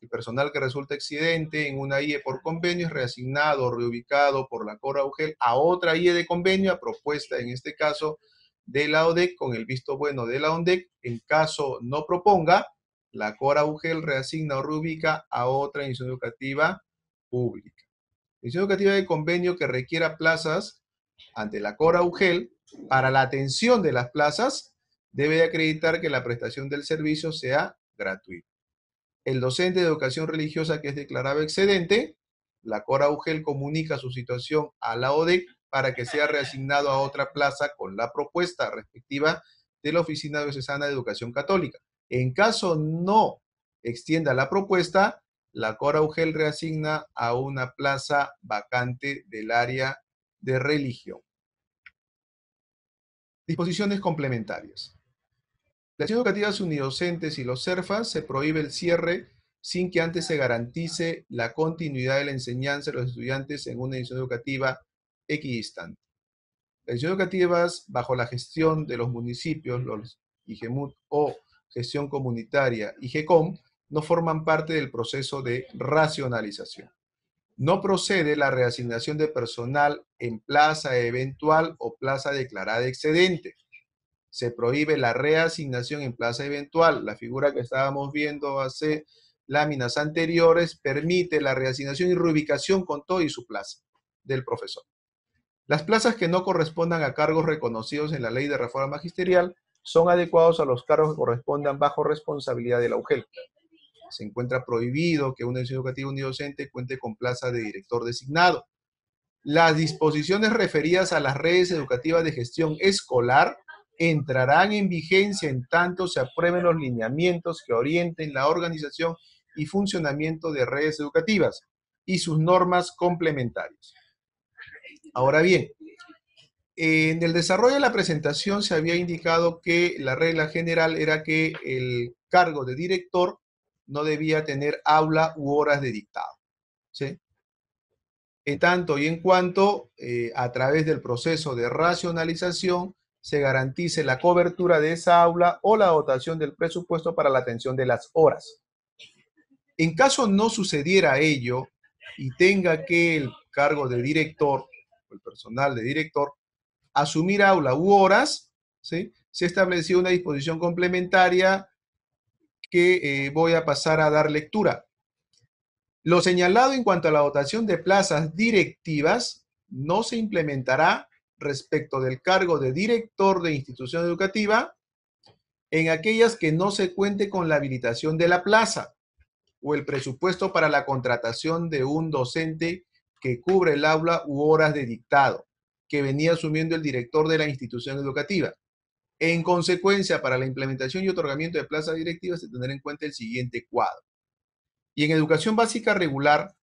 El personal que resulta excedente en una IE por convenio es reasignado o reubicado por la Cora UGEL a otra IE de convenio, a propuesta en este caso de la ODEC, con el visto bueno de la ONDEC. En caso no proponga, la Cora UGEL reasigna o reubica a otra institución educativa pública. Institución educativa de convenio que requiera plazas ante la Cora UGEL para la atención de las plazas, debe acreditar que la prestación del servicio sea gratuita. El docente de educación religiosa que es declarado excedente, la Cora UGEL comunica su situación a la ODEC para que sea reasignado a otra plaza con la propuesta respectiva de la Oficina Diocesana de Educación Católica. En caso no extienda la propuesta, la Cora UGEL reasigna a una plaza vacante del área de religión. Disposiciones complementarias. Las educativas unidocentes y los CERFAS se prohíbe el cierre sin que antes se garantice la continuidad de la enseñanza de los estudiantes en una edición educativa equidistante. Las ediciones educativas, bajo la gestión de los municipios, los IGEMUT o gestión comunitaria, IGECOM, no forman parte del proceso de racionalización. No procede la reasignación de personal en plaza eventual o plaza declarada excedente. Se prohíbe la reasignación en plaza eventual. La figura que estábamos viendo hace láminas anteriores permite la reasignación y reubicación con todo y su plaza del profesor. Las plazas que no correspondan a cargos reconocidos en la ley de reforma magisterial son adecuados a los cargos que correspondan bajo responsabilidad de la UGEL se encuentra prohibido que un educativo un docente cuente con plaza de director designado. Las disposiciones referidas a las redes educativas de gestión escolar entrarán en vigencia en tanto se aprueben los lineamientos que orienten la organización y funcionamiento de redes educativas y sus normas complementarias. Ahora bien, en el desarrollo de la presentación se había indicado que la regla general era que el cargo de director no debía tener aula u horas de dictado. ¿sí? En tanto y en cuanto, eh, a través del proceso de racionalización, se garantice la cobertura de esa aula o la dotación del presupuesto para la atención de las horas. En caso no sucediera ello y tenga que el cargo de director, el personal de director, asumir aula u horas, ¿sí? se estableció una disposición complementaria que eh, voy a pasar a dar lectura. Lo señalado en cuanto a la dotación de plazas directivas no se implementará respecto del cargo de director de institución educativa en aquellas que no se cuente con la habilitación de la plaza o el presupuesto para la contratación de un docente que cubre el aula u horas de dictado que venía asumiendo el director de la institución educativa. En consecuencia, para la implementación y otorgamiento de plazas directivas se tendrá en cuenta el siguiente cuadro. Y en educación básica regular,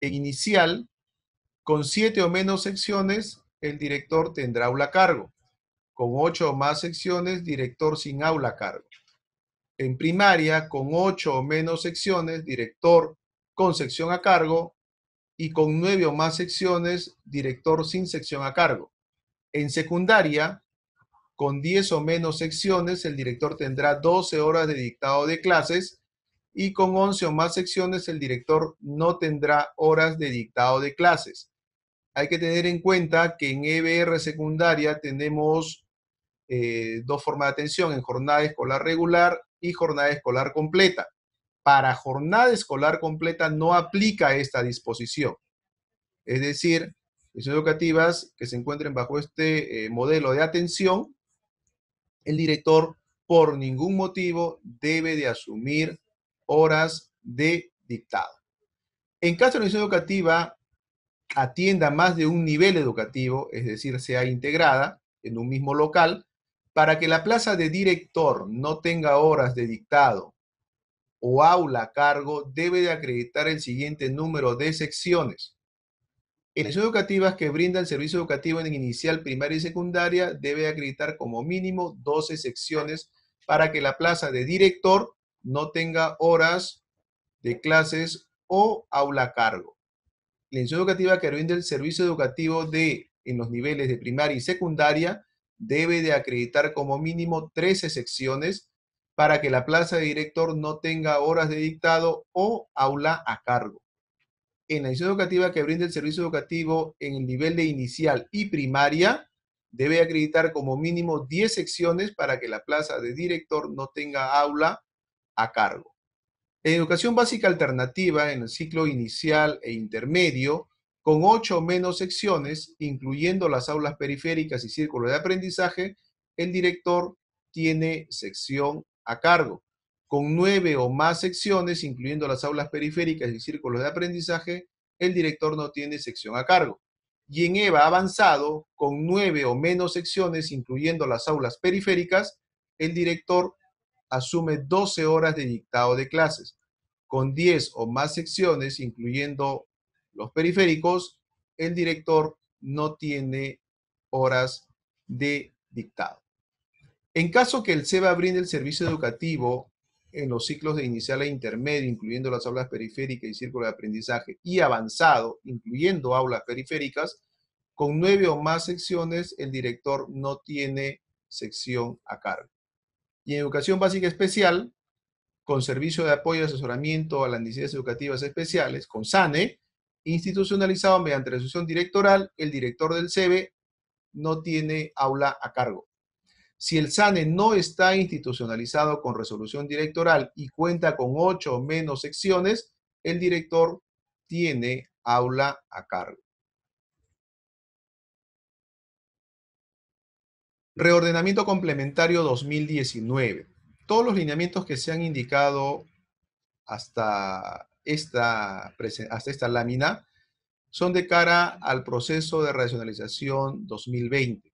en inicial, con siete o menos secciones, el director tendrá aula a cargo. Con ocho o más secciones, director sin aula a cargo. En primaria, con ocho o menos secciones, director con sección a cargo. Y con nueve o más secciones, director sin sección a cargo. En secundaria, con 10 o menos secciones, el director tendrá 12 horas de dictado de clases y con 11 o más secciones, el director no tendrá horas de dictado de clases. Hay que tener en cuenta que en EBR secundaria tenemos eh, dos formas de atención, en jornada escolar regular y jornada escolar completa. Para jornada escolar completa no aplica esta disposición. Es decir, las educativas que se encuentren bajo este eh, modelo de atención el director por ningún motivo debe de asumir horas de dictado. En caso de la institución educativa atienda más de un nivel educativo, es decir, sea integrada en un mismo local, para que la plaza de director no tenga horas de dictado o aula a cargo, debe de acreditar el siguiente número de secciones. La instituciones educativa que brinda el servicio educativo en inicial, primaria y secundaria debe acreditar como mínimo 12 secciones para que la plaza de director no tenga horas de clases o aula a cargo. La institución educativa que brinda el servicio educativo de, en los niveles de primaria y secundaria debe de acreditar como mínimo 13 secciones para que la plaza de director no tenga horas de dictado o aula a cargo en la institución educativa que brinde el servicio educativo en el nivel de inicial y primaria debe acreditar como mínimo 10 secciones para que la plaza de director no tenga aula a cargo. En educación básica alternativa, en el ciclo inicial e intermedio, con 8 o menos secciones, incluyendo las aulas periféricas y círculos de aprendizaje, el director tiene sección a cargo con nueve o más secciones, incluyendo las aulas periféricas y círculos de aprendizaje, el director no tiene sección a cargo. Y en EVA avanzado, con nueve o menos secciones, incluyendo las aulas periféricas, el director asume 12 horas de dictado de clases. Con 10 o más secciones, incluyendo los periféricos, el director no tiene horas de dictado. En caso que el SEBA brinde el servicio educativo en los ciclos de inicial e intermedio, incluyendo las aulas periféricas y círculos de aprendizaje, y avanzado, incluyendo aulas periféricas, con nueve o más secciones, el director no tiene sección a cargo. Y en educación básica especial, con servicio de apoyo y asesoramiento a las necesidades educativas especiales, con SANE, institucionalizado mediante la resolución directoral, el director del CEBE no tiene aula a cargo. Si el SANE no está institucionalizado con resolución directoral y cuenta con ocho o menos secciones, el director tiene aula a cargo. Reordenamiento complementario 2019. Todos los lineamientos que se han indicado hasta esta, hasta esta lámina son de cara al proceso de racionalización 2020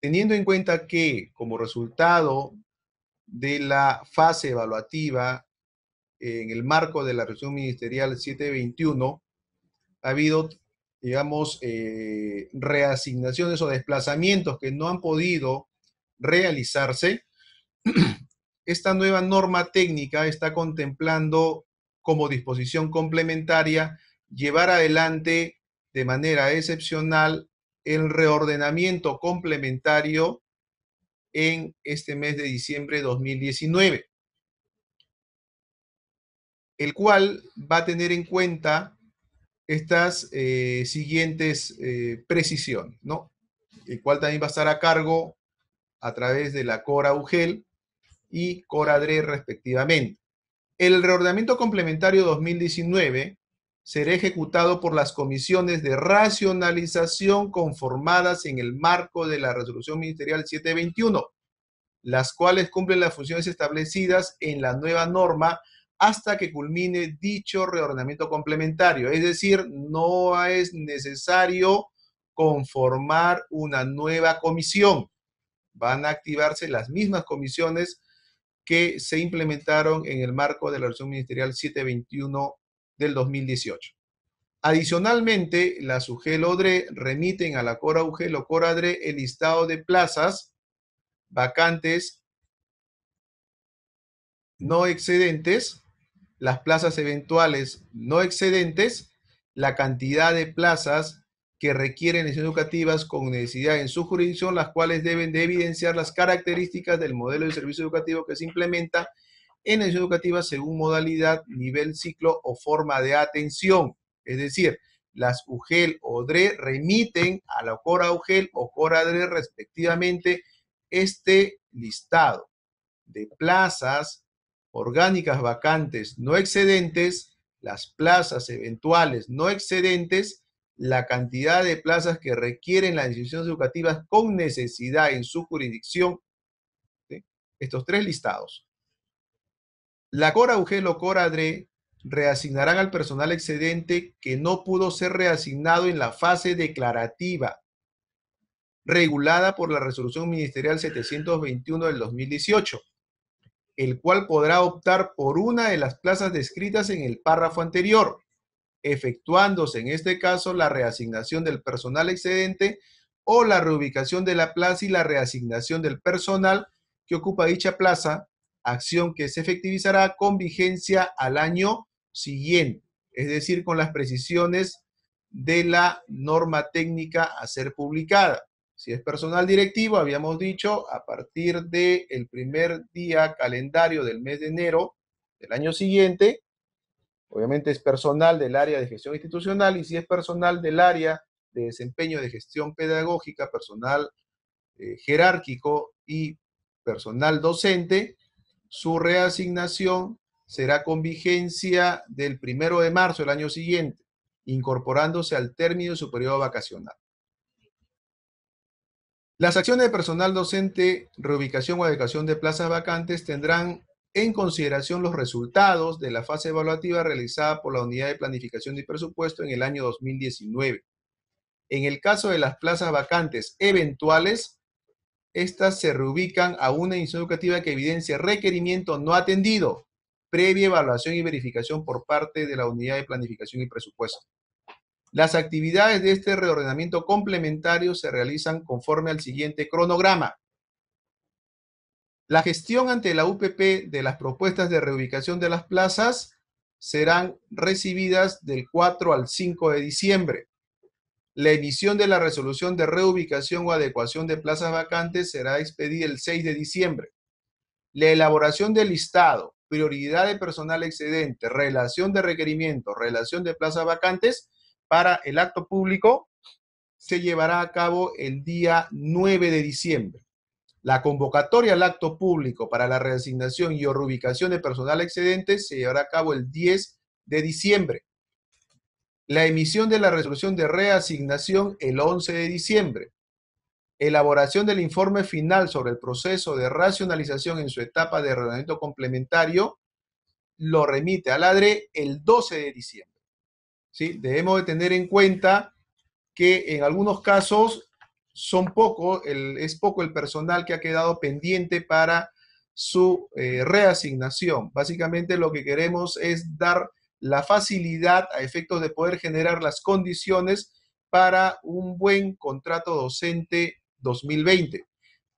teniendo en cuenta que como resultado de la fase evaluativa en el marco de la resolución ministerial 721, ha habido, digamos, eh, reasignaciones o desplazamientos que no han podido realizarse. (clears throat) Esta nueva norma técnica está contemplando como disposición complementaria llevar adelante de manera excepcional el reordenamiento complementario en este mes de diciembre de 2019, el cual va a tener en cuenta estas eh, siguientes eh, precisiones, ¿no? El cual también va a estar a cargo a través de la Cora UGEL y Cora DRE respectivamente. El reordenamiento complementario 2019 será ejecutado por las comisiones de racionalización conformadas en el marco de la resolución ministerial 721, las cuales cumplen las funciones establecidas en la nueva norma hasta que culmine dicho reordenamiento complementario. Es decir, no es necesario conformar una nueva comisión. Van a activarse las mismas comisiones que se implementaron en el marco de la resolución ministerial 721 del 2018. Adicionalmente, la SUGEL ODRE remiten a la Cora UGEL o Cora el listado de plazas vacantes no excedentes, las plazas eventuales no excedentes, la cantidad de plazas que requieren lesiones educativas con necesidad en su jurisdicción, las cuales deben de evidenciar las características del modelo de servicio educativo que se implementa en institución educativa según modalidad, nivel, ciclo o forma de atención. Es decir, las UGEL o DRE remiten a la CORA UGEL o CORA DRE respectivamente este listado de plazas orgánicas vacantes no excedentes, las plazas eventuales no excedentes, la cantidad de plazas que requieren las instituciones educativas con necesidad en su jurisdicción, estos tres listados, la Cora UGEL o Cora reasignarán al personal excedente que no pudo ser reasignado en la fase declarativa regulada por la resolución ministerial 721 del 2018, el cual podrá optar por una de las plazas descritas en el párrafo anterior, efectuándose en este caso la reasignación del personal excedente o la reubicación de la plaza y la reasignación del personal que ocupa dicha plaza acción que se efectivizará con vigencia al año siguiente, es decir, con las precisiones de la norma técnica a ser publicada. Si es personal directivo, habíamos dicho, a partir del primer día calendario del mes de enero del año siguiente, obviamente es personal del área de gestión institucional y si es personal del área de desempeño de gestión pedagógica, personal eh, jerárquico y personal docente, su reasignación será con vigencia del 1 de marzo del año siguiente, incorporándose al término de su periodo vacacional. Las acciones de personal docente, reubicación o adecuación de plazas vacantes tendrán en consideración los resultados de la fase evaluativa realizada por la Unidad de Planificación y Presupuesto en el año 2019. En el caso de las plazas vacantes eventuales, estas se reubican a una institución educativa que evidencia requerimiento no atendido, previa evaluación y verificación por parte de la unidad de planificación y presupuesto. Las actividades de este reordenamiento complementario se realizan conforme al siguiente cronograma. La gestión ante la UPP de las propuestas de reubicación de las plazas serán recibidas del 4 al 5 de diciembre. La emisión de la resolución de reubicación o adecuación de plazas vacantes será expedida el 6 de diciembre. La elaboración del listado, prioridad de personal excedente, relación de requerimientos, relación de plazas vacantes para el acto público se llevará a cabo el día 9 de diciembre. La convocatoria al acto público para la reasignación y reubicación de personal excedente se llevará a cabo el 10 de diciembre la emisión de la resolución de reasignación el 11 de diciembre, elaboración del informe final sobre el proceso de racionalización en su etapa de reglamento complementario, lo remite al ADRE el 12 de diciembre. ¿Sí? Debemos de tener en cuenta que en algunos casos son poco, el, es poco el personal que ha quedado pendiente para su eh, reasignación. Básicamente lo que queremos es dar la facilidad a efectos de poder generar las condiciones para un buen contrato docente 2020.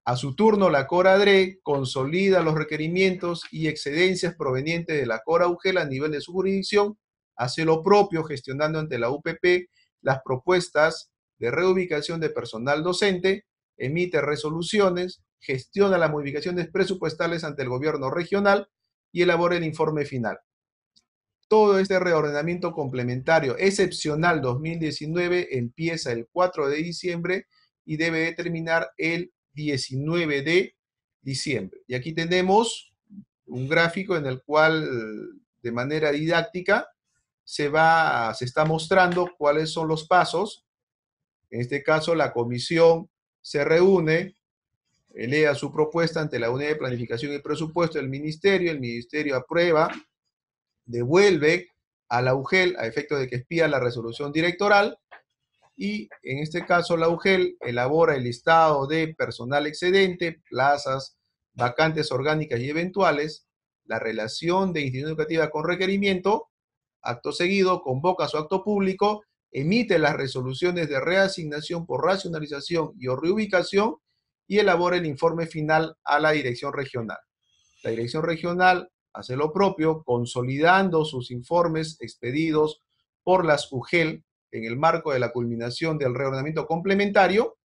A su turno, la Cora DRE consolida los requerimientos y excedencias provenientes de la CORA UGEL a nivel de su jurisdicción, hace lo propio gestionando ante la UPP las propuestas de reubicación de personal docente, emite resoluciones, gestiona las modificaciones presupuestales ante el gobierno regional y elabora el informe final. Todo este reordenamiento complementario excepcional 2019 empieza el 4 de diciembre y debe terminar el 19 de diciembre. Y aquí tenemos un gráfico en el cual de manera didáctica se va se está mostrando cuáles son los pasos. En este caso la comisión se reúne, eh, lea su propuesta ante la Unidad de Planificación y Presupuesto del Ministerio, el Ministerio aprueba devuelve a la UGEL a efecto de que expía la resolución directoral y en este caso la UGEL elabora el listado de personal excedente, plazas, vacantes orgánicas y eventuales, la relación de institución educativa con requerimiento, acto seguido, convoca su acto público, emite las resoluciones de reasignación por racionalización y o reubicación y elabora el informe final a la dirección regional. La dirección regional hace lo propio, consolidando sus informes expedidos por las UGEL en el marco de la culminación del reordenamiento complementario,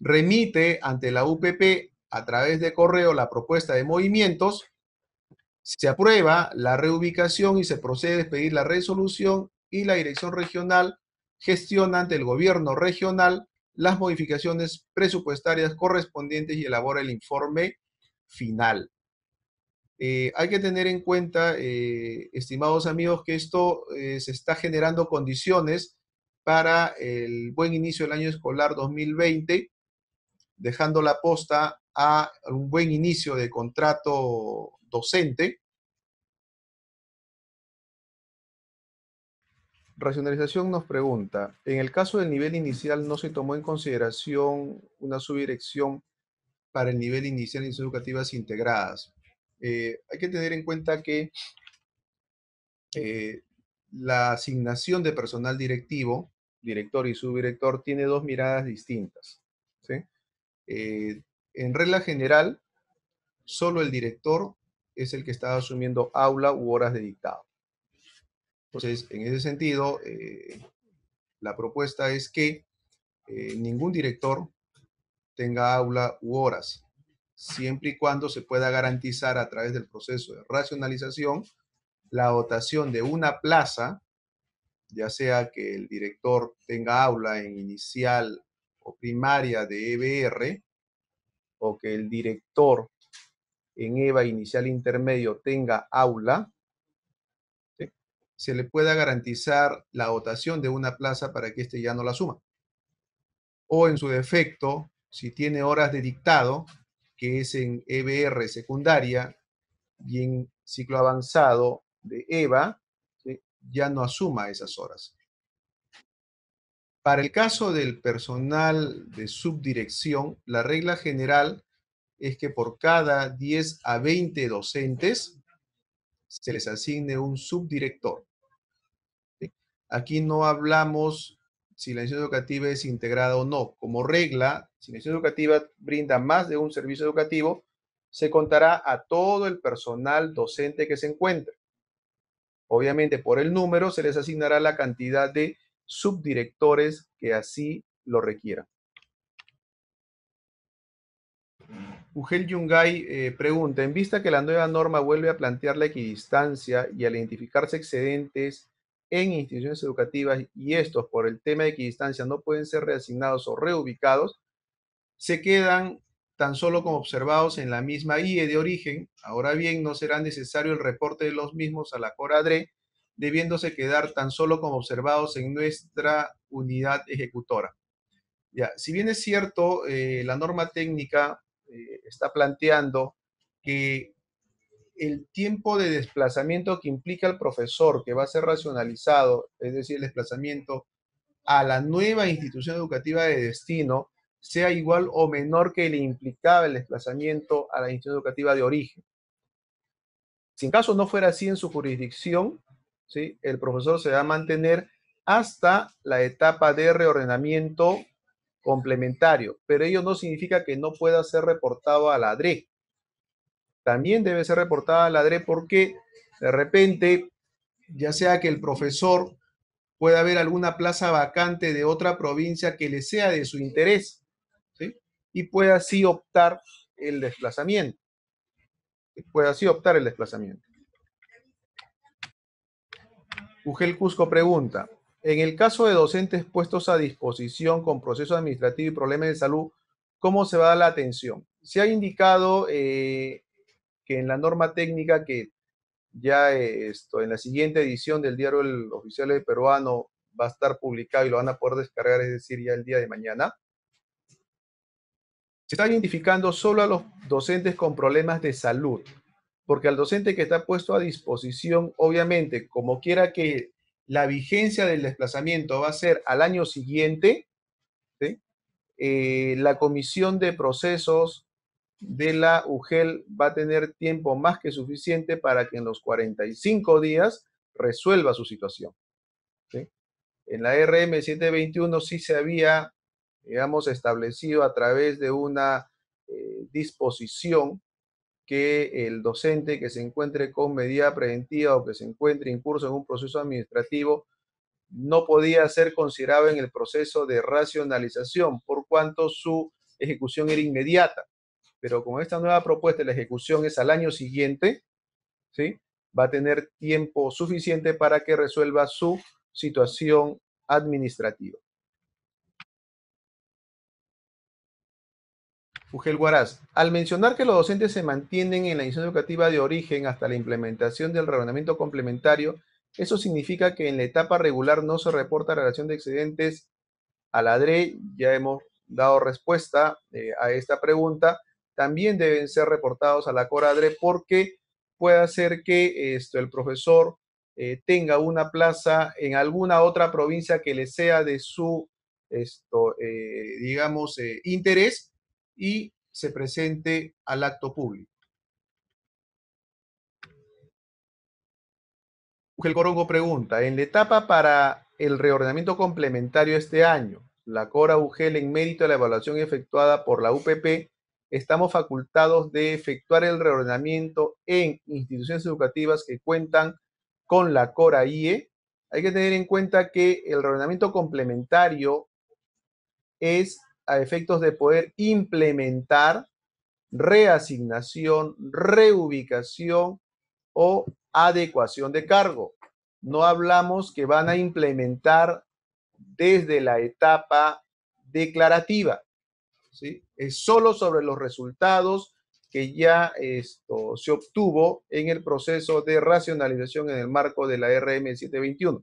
remite ante la UPP a través de correo la propuesta de movimientos, se aprueba la reubicación y se procede a expedir la resolución y la dirección regional gestiona ante el gobierno regional las modificaciones presupuestarias correspondientes y elabora el informe final. Eh, hay que tener en cuenta, eh, estimados amigos, que esto eh, se está generando condiciones para el buen inicio del año escolar 2020, dejando la posta a un buen inicio de contrato docente. Racionalización nos pregunta, en el caso del nivel inicial no se tomó en consideración una subdirección para el nivel inicial en educativas integradas eh, hay que tener en cuenta que eh, la asignación de personal directivo, director y subdirector, tiene dos miradas distintas. Eh, en regla general, solo el director es el que está asumiendo aula u horas de dictado. Entonces, en ese sentido, la propuesta es que ningún director tenga aula u horas siempre y cuando se pueda garantizar a través del proceso de racionalización la dotación de una plaza, ya sea que el director tenga aula en inicial o primaria de EBR, o que el director en EVA inicial e intermedio tenga aula, se le pueda garantizar la dotación de una plaza para que éste ya no la suma. O en su defecto, si tiene horas de dictado, que es en EBR secundaria y en ciclo avanzado de EVA, ya no asuma esas horas. Para el caso del personal de subdirección, la regla general es que por cada 10 a 20 docentes se les asigne un subdirector. Aquí no hablamos si la institución educativa es integrada o no. Como regla, si la institución educativa brinda más de un servicio educativo, se contará a todo el personal docente que se encuentre. Obviamente, por el número se les asignará la cantidad de subdirectores que así lo requieran. Ugel Yungay eh, pregunta, en vista que la nueva norma vuelve a plantear la equidistancia y al identificarse excedentes en instituciones educativas y estos por el tema de equidistancia no pueden ser reasignados o reubicados, se quedan tan solo como observados en la misma IE de origen. Ahora bien, no será necesario el reporte de los mismos a la CORADRE, debiéndose quedar tan solo como observados en nuestra unidad ejecutora. Ya, si bien es cierto, eh, la norma técnica eh, está planteando que el tiempo de desplazamiento que implica el profesor, que va a ser racionalizado, es decir, el desplazamiento a la nueva institución educativa de destino, sea igual o menor que le implicaba el desplazamiento a la institución educativa de origen. Si en caso no fuera así en su jurisdicción, ¿sí? el profesor se va a mantener hasta la etapa de reordenamiento complementario, pero ello no significa que no pueda ser reportado a la DRE. También debe ser reportado a la DRE porque de repente, ya sea que el profesor pueda haber alguna plaza vacante de otra provincia que le sea de su interés, y puede así optar el desplazamiento. Puede así optar el desplazamiento. Ugel Cusco pregunta, en el caso de docentes puestos a disposición con proceso administrativo y problemas de salud, ¿cómo se va a dar la atención? Se ha indicado eh, que en la norma técnica que ya esto, en la siguiente edición del diario Oficial Peruano va a estar publicado y lo van a poder descargar, es decir, ya el día de mañana, se está identificando solo a los docentes con problemas de salud, porque al docente que está puesto a disposición, obviamente, como quiera que la vigencia del desplazamiento va a ser al año siguiente, eh, la comisión de procesos de la UGEL va a tener tiempo más que suficiente para que en los 45 días resuelva su situación. En la RM 721 sí se había digamos, establecido a través de una eh, disposición que el docente que se encuentre con medida preventiva o que se encuentre en curso en un proceso administrativo no podía ser considerado en el proceso de racionalización por cuanto su ejecución era inmediata. Pero con esta nueva propuesta la ejecución es al año siguiente, ¿sí? va a tener tiempo suficiente para que resuelva su situación administrativa. Ugel Guaraz, al mencionar que los docentes se mantienen en la institución educativa de origen hasta la implementación del reordenamiento complementario, eso significa que en la etapa regular no se reporta relación de excedentes a la DRE, ya hemos dado respuesta eh, a esta pregunta, también deben ser reportados a la CORADRE porque puede ser que esto, el profesor eh, tenga una plaza en alguna otra provincia que le sea de su, esto, eh, digamos, interés y se presente al acto público. El Corongo pregunta, en la etapa para el reordenamiento complementario este año, la Cora UGEL en mérito a la evaluación efectuada por la UPP, estamos facultados de efectuar el reordenamiento en instituciones educativas que cuentan con la Cora IE. Hay que tener en cuenta que el reordenamiento complementario es a efectos de poder implementar reasignación, reubicación o adecuación de cargo. No hablamos que van a implementar desde la etapa declarativa. ¿sí? Es solo sobre los resultados que ya esto se obtuvo en el proceso de racionalización en el marco de la RM 721.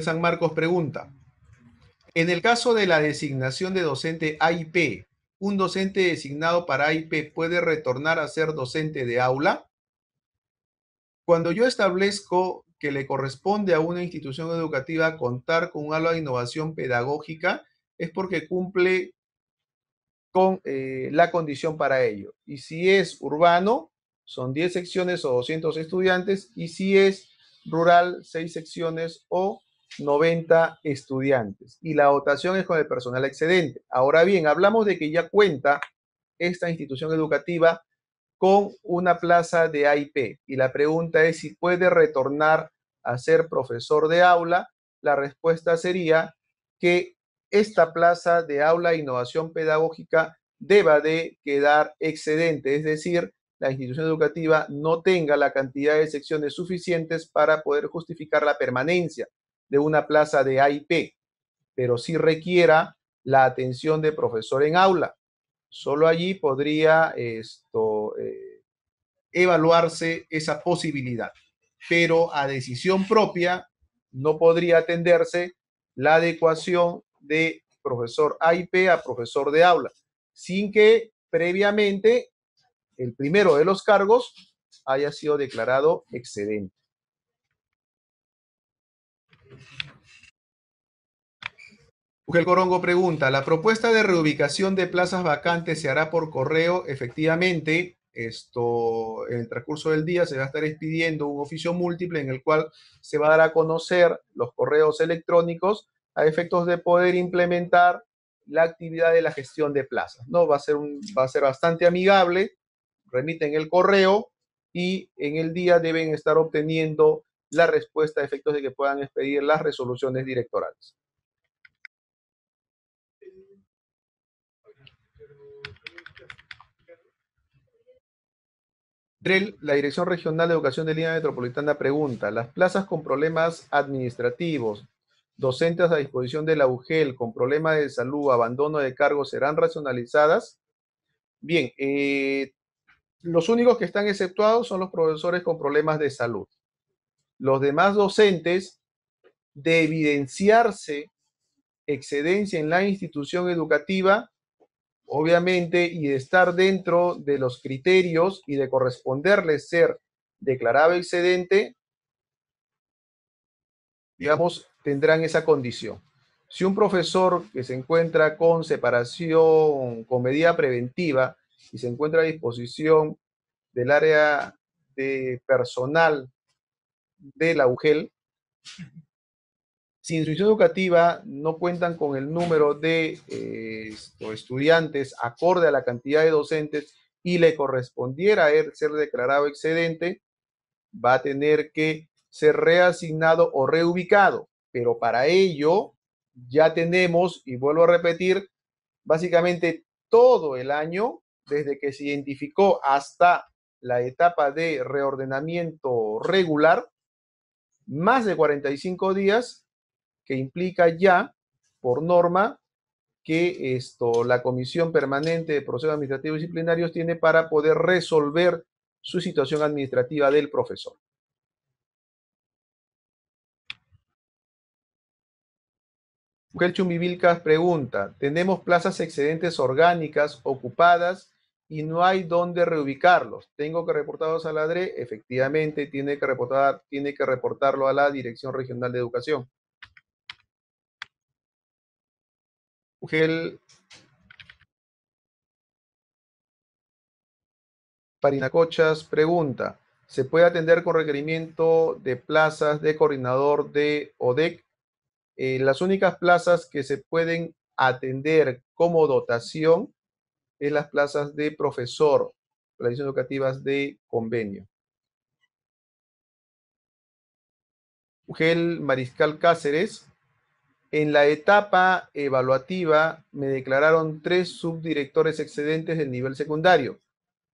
San Marcos pregunta, en el caso de la designación de docente AIP, ¿un docente designado para AIP puede retornar a ser docente de aula? Cuando yo establezco que le corresponde a una institución educativa contar con un aula de innovación pedagógica, es porque cumple con eh, la condición para ello. Y si es urbano, son 10 secciones o 200 estudiantes, y si es rural, 6 secciones o 90 estudiantes y la dotación es con el personal excedente. Ahora bien, hablamos de que ya cuenta esta institución educativa con una plaza de AIP y la pregunta es si puede retornar a ser profesor de aula. La respuesta sería que esta plaza de aula de innovación pedagógica deba de quedar excedente, es decir, la institución educativa no tenga la cantidad de secciones suficientes para poder justificar la permanencia de una plaza de AIP, pero sí requiera la atención de profesor en aula. Solo allí podría esto, eh, evaluarse esa posibilidad, pero a decisión propia no podría atenderse la adecuación de profesor AIP a profesor de aula, sin que previamente el primero de los cargos haya sido declarado excedente. Ugel Corongo pregunta, ¿la propuesta de reubicación de plazas vacantes se hará por correo? Efectivamente, esto en el transcurso del día se va a estar expidiendo un oficio múltiple en el cual se va a dar a conocer los correos electrónicos a efectos de poder implementar la actividad de la gestión de plazas. ¿no? Va, a ser va a ser bastante amigable, remiten el correo y en el día deben estar obteniendo la respuesta a efectos de que puedan expedir las resoluciones directorales. Drell, la Dirección Regional de Educación de Línea Metropolitana pregunta, las plazas con problemas administrativos, docentes a disposición de la UGEL con problemas de salud, abandono de cargo, ¿serán racionalizadas? Bien, eh, los únicos que están exceptuados son los profesores con problemas de salud. Los demás docentes, de evidenciarse excedencia en la institución educativa, obviamente, y de estar dentro de los criterios y de corresponderle ser declarado excedente, digamos, tendrán esa condición. Si un profesor que se encuentra con separación, con medida preventiva, y se encuentra a disposición del área de personal de la UGEL, institución educativa no cuentan con el número de eh, estudiantes acorde a la cantidad de docentes y le correspondiera a ser declarado excedente, va a tener que ser reasignado o reubicado. Pero para ello ya tenemos, y vuelvo a repetir, básicamente todo el año, desde que se identificó hasta la etapa de reordenamiento regular, más de 45 días que implica ya, por norma, que esto, la Comisión Permanente de Procesos Administrativos Disciplinarios tiene para poder resolver su situación administrativa del profesor. Mujer Chumbivilcas pregunta, tenemos plazas excedentes orgánicas ocupadas y no hay dónde reubicarlos. ¿Tengo que reportarlos a la DRE? Efectivamente, tiene que, reportar, tiene que reportarlo a la Dirección Regional de Educación. Ugel, Parinacochas pregunta, ¿se puede atender con requerimiento de plazas de coordinador de ODEC? Eh, las únicas plazas que se pueden atender como dotación es las plazas de profesor, plazas educativas de convenio. Ugel Mariscal Cáceres en la etapa evaluativa me declararon tres subdirectores excedentes del nivel secundario,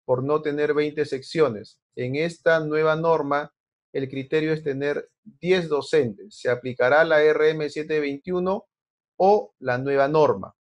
por no tener 20 secciones. En esta nueva norma, el criterio es tener 10 docentes. Se aplicará la RM 721 o la nueva norma.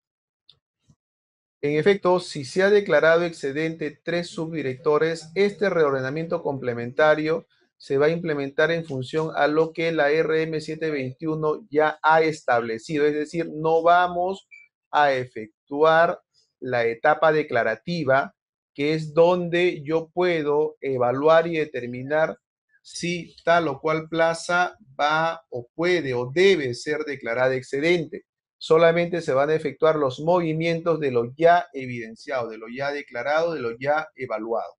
En efecto, si se ha declarado excedente tres subdirectores, este reordenamiento complementario se va a implementar en función a lo que la RM721 ya ha establecido, es decir, no vamos a efectuar la etapa declarativa, que es donde yo puedo evaluar y determinar si tal o cual plaza va o puede o debe ser declarada excedente. Solamente se van a efectuar los movimientos de lo ya evidenciado, de lo ya declarado, de lo ya evaluado.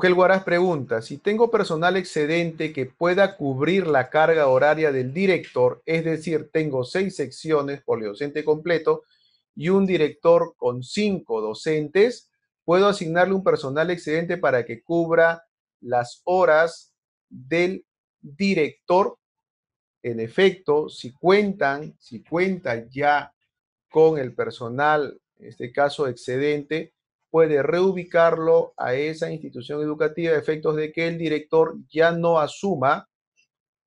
Ángel Guaraz pregunta, si tengo personal excedente que pueda cubrir la carga horaria del director, es decir, tengo seis secciones por docente completo y un director con cinco docentes, puedo asignarle un personal excedente para que cubra las horas del director. En efecto, si cuentan, si cuenta ya con el personal, en este caso excedente, puede reubicarlo a esa institución educativa a efectos de que el director ya no asuma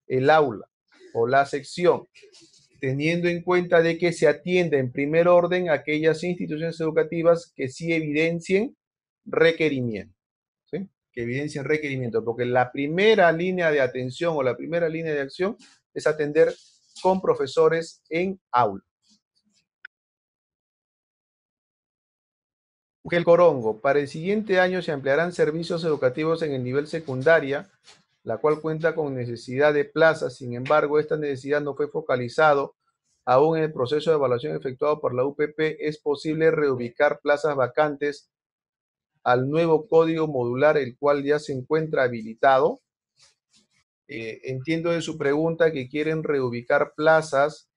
el aula o la sección, teniendo en cuenta de que se atienda en primer orden aquellas instituciones educativas que sí evidencien requerimiento, que evidencien requerimiento, porque la primera línea de atención o la primera línea de acción es atender con profesores en aula. el Corongo. Para el siguiente año se ampliarán servicios educativos en el nivel secundaria, la cual cuenta con necesidad de plazas. Sin embargo, esta necesidad no fue focalizado aún en el proceso de evaluación efectuado por la UPP. Es posible reubicar plazas vacantes al nuevo código modular, el cual ya se encuentra habilitado. Eh, entiendo de su pregunta que quieren reubicar plazas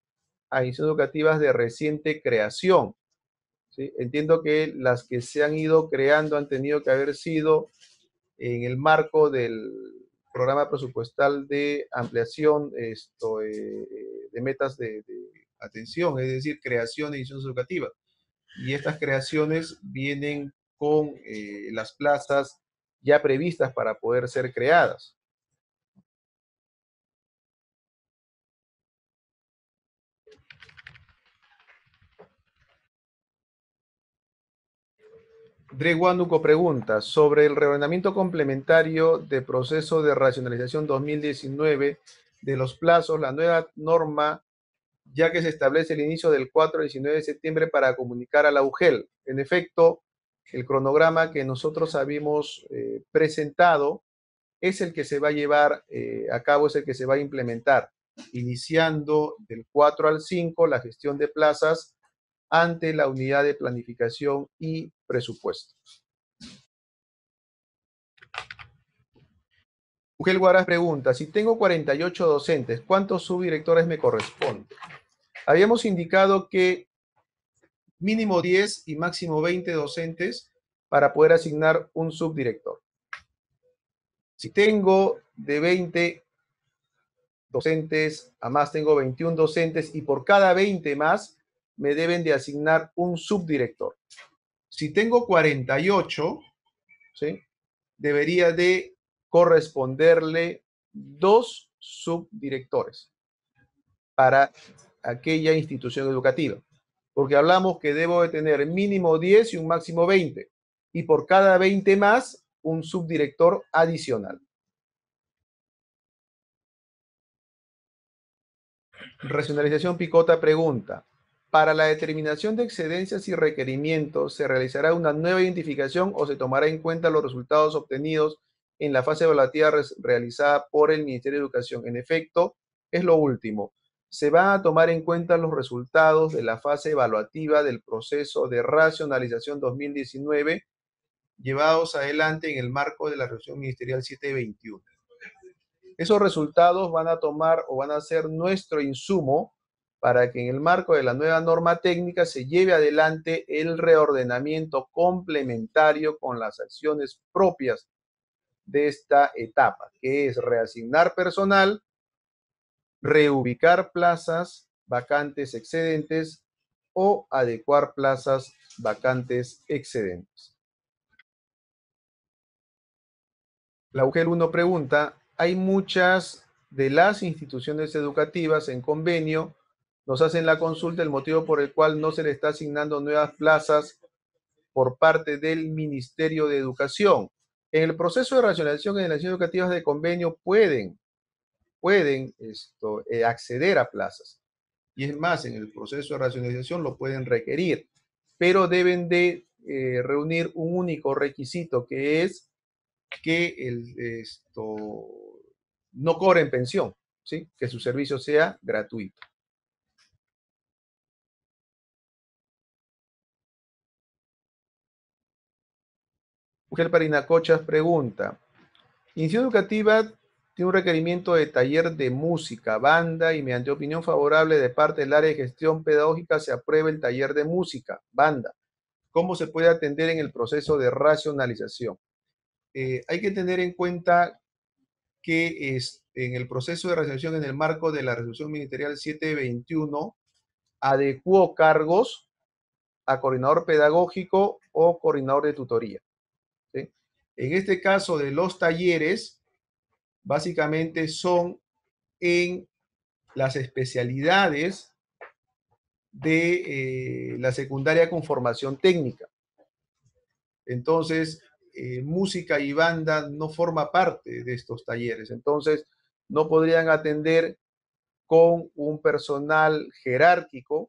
a instituciones educativas de reciente creación. Entiendo que las que se han ido creando han tenido que haber sido en el marco del programa presupuestal de ampliación eh, de metas de, atención, es decir, creación de ediciones educativas. Y estas creaciones vienen con eh, las plazas ya previstas para poder ser creadas. Dre pregunta sobre el reordenamiento complementario de proceso de racionalización 2019 de los plazos, la nueva norma, ya que se establece el inicio del 4 al 19 de septiembre para comunicar a la UGEL. En efecto, el cronograma que nosotros habíamos eh, presentado es el que se va a llevar eh, a cabo, es el que se va a implementar, iniciando del 4 al 5 la gestión de plazas ante la unidad de planificación y presupuesto. Ugel Guaras pregunta, si tengo 48 docentes, ¿cuántos subdirectores me corresponden? Habíamos indicado que mínimo 10 y máximo 20 docentes para poder asignar un subdirector. Si tengo de 20 docentes a más, tengo 21 docentes y por cada 20 más me deben de asignar un subdirector. Si tengo 48, debería de corresponderle dos subdirectores para aquella institución educativa, porque hablamos que debo de tener mínimo 10 y un máximo 20, y por cada 20 más, un subdirector adicional. Racionalización Picota pregunta, para la determinación de excedencias y requerimientos se realizará una nueva identificación o se tomará en cuenta los resultados obtenidos en la fase evaluativa realizada por el Ministerio de Educación. En efecto, es lo último. Se van a tomar en cuenta los resultados de la fase evaluativa del proceso de racionalización 2019 llevados adelante en el marco de la resolución ministerial 721. Esos resultados van a tomar o van a ser nuestro insumo para que en el marco de la nueva norma técnica se lleve adelante el reordenamiento complementario con las acciones propias de esta etapa, que es reasignar personal, reubicar plazas vacantes excedentes o adecuar plazas vacantes excedentes. La UGEL 1 pregunta, hay muchas de las instituciones educativas en convenio nos hacen la consulta el motivo por el cual no se le está asignando nuevas plazas por parte del Ministerio de Educación. En el proceso de racionalización en las educativas de convenio pueden, pueden esto, eh, acceder a plazas. Y es más, en el proceso de racionalización lo pueden requerir, pero deben de eh, reunir un único requisito que es que esto, no cobren pensión, ¿sí? que su servicio sea gratuito. Mujer Parinacochas pregunta, Institución Educativa tiene un requerimiento de taller de música, banda y mediante opinión favorable de parte del área de gestión pedagógica se aprueba el taller de música, banda. ¿Cómo se puede atender en el proceso de racionalización? Eh, hay que tener en cuenta que es, este, en el proceso de racionalización en el marco de la resolución ministerial 721 adecuó cargos a coordinador pedagógico o coordinador de tutoría. En este caso de los talleres, básicamente son en las especialidades de eh, la secundaria con formación técnica. Entonces, eh, música y banda no forma parte de estos talleres. Entonces, no podrían atender con un personal jerárquico,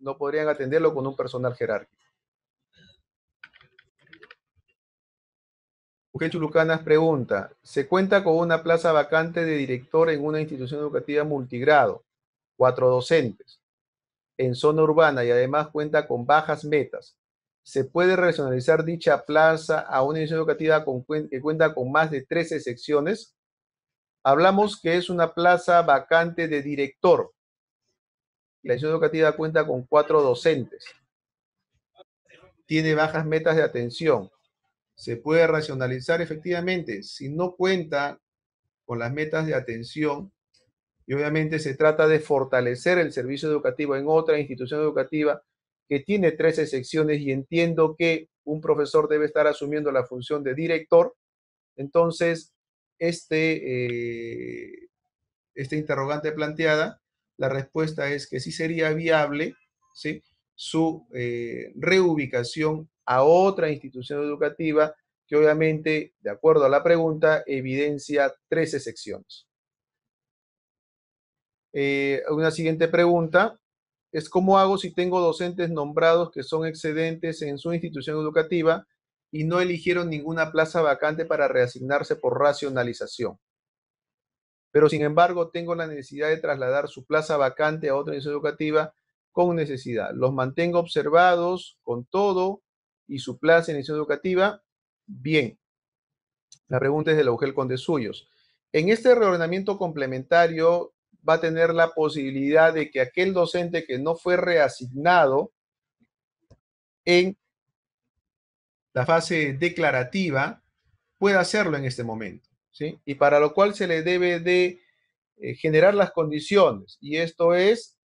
no podrían atenderlo con un personal jerárquico. Mujer Chulucanas pregunta, ¿se cuenta con una plaza vacante de director en una institución educativa multigrado, cuatro docentes, en zona urbana y además cuenta con bajas metas? ¿Se puede racionalizar dicha plaza a una institución educativa que cuenta con más de 13 secciones? Hablamos que es una plaza vacante de director. La institución educativa cuenta con cuatro docentes. Tiene bajas metas de atención se puede racionalizar efectivamente si no cuenta con las metas de atención y obviamente se trata de fortalecer el servicio educativo en otra institución educativa que tiene 13 secciones y entiendo que un profesor debe estar asumiendo la función de director, entonces este, eh, interrogante planteada, la respuesta es que sí sería viable su eh, reubicación a otra institución educativa que obviamente, de acuerdo a la pregunta, evidencia 13 secciones. Eh, una siguiente pregunta es cómo hago si tengo docentes nombrados que son excedentes en su institución educativa y no eligieron ninguna plaza vacante para reasignarse por racionalización. Pero sin embargo, tengo la necesidad de trasladar su plaza vacante a otra institución educativa con necesidad. Los mantengo observados con todo y su plaza de inicio educativa? Bien. La pregunta es de la UGEL Conde Suyos. En este reordenamiento complementario va a tener la posibilidad de que aquel docente que no fue reasignado en la fase declarativa pueda hacerlo en este momento, ¿sí? Y para lo cual se le debe de eh, generar las condiciones, y esto es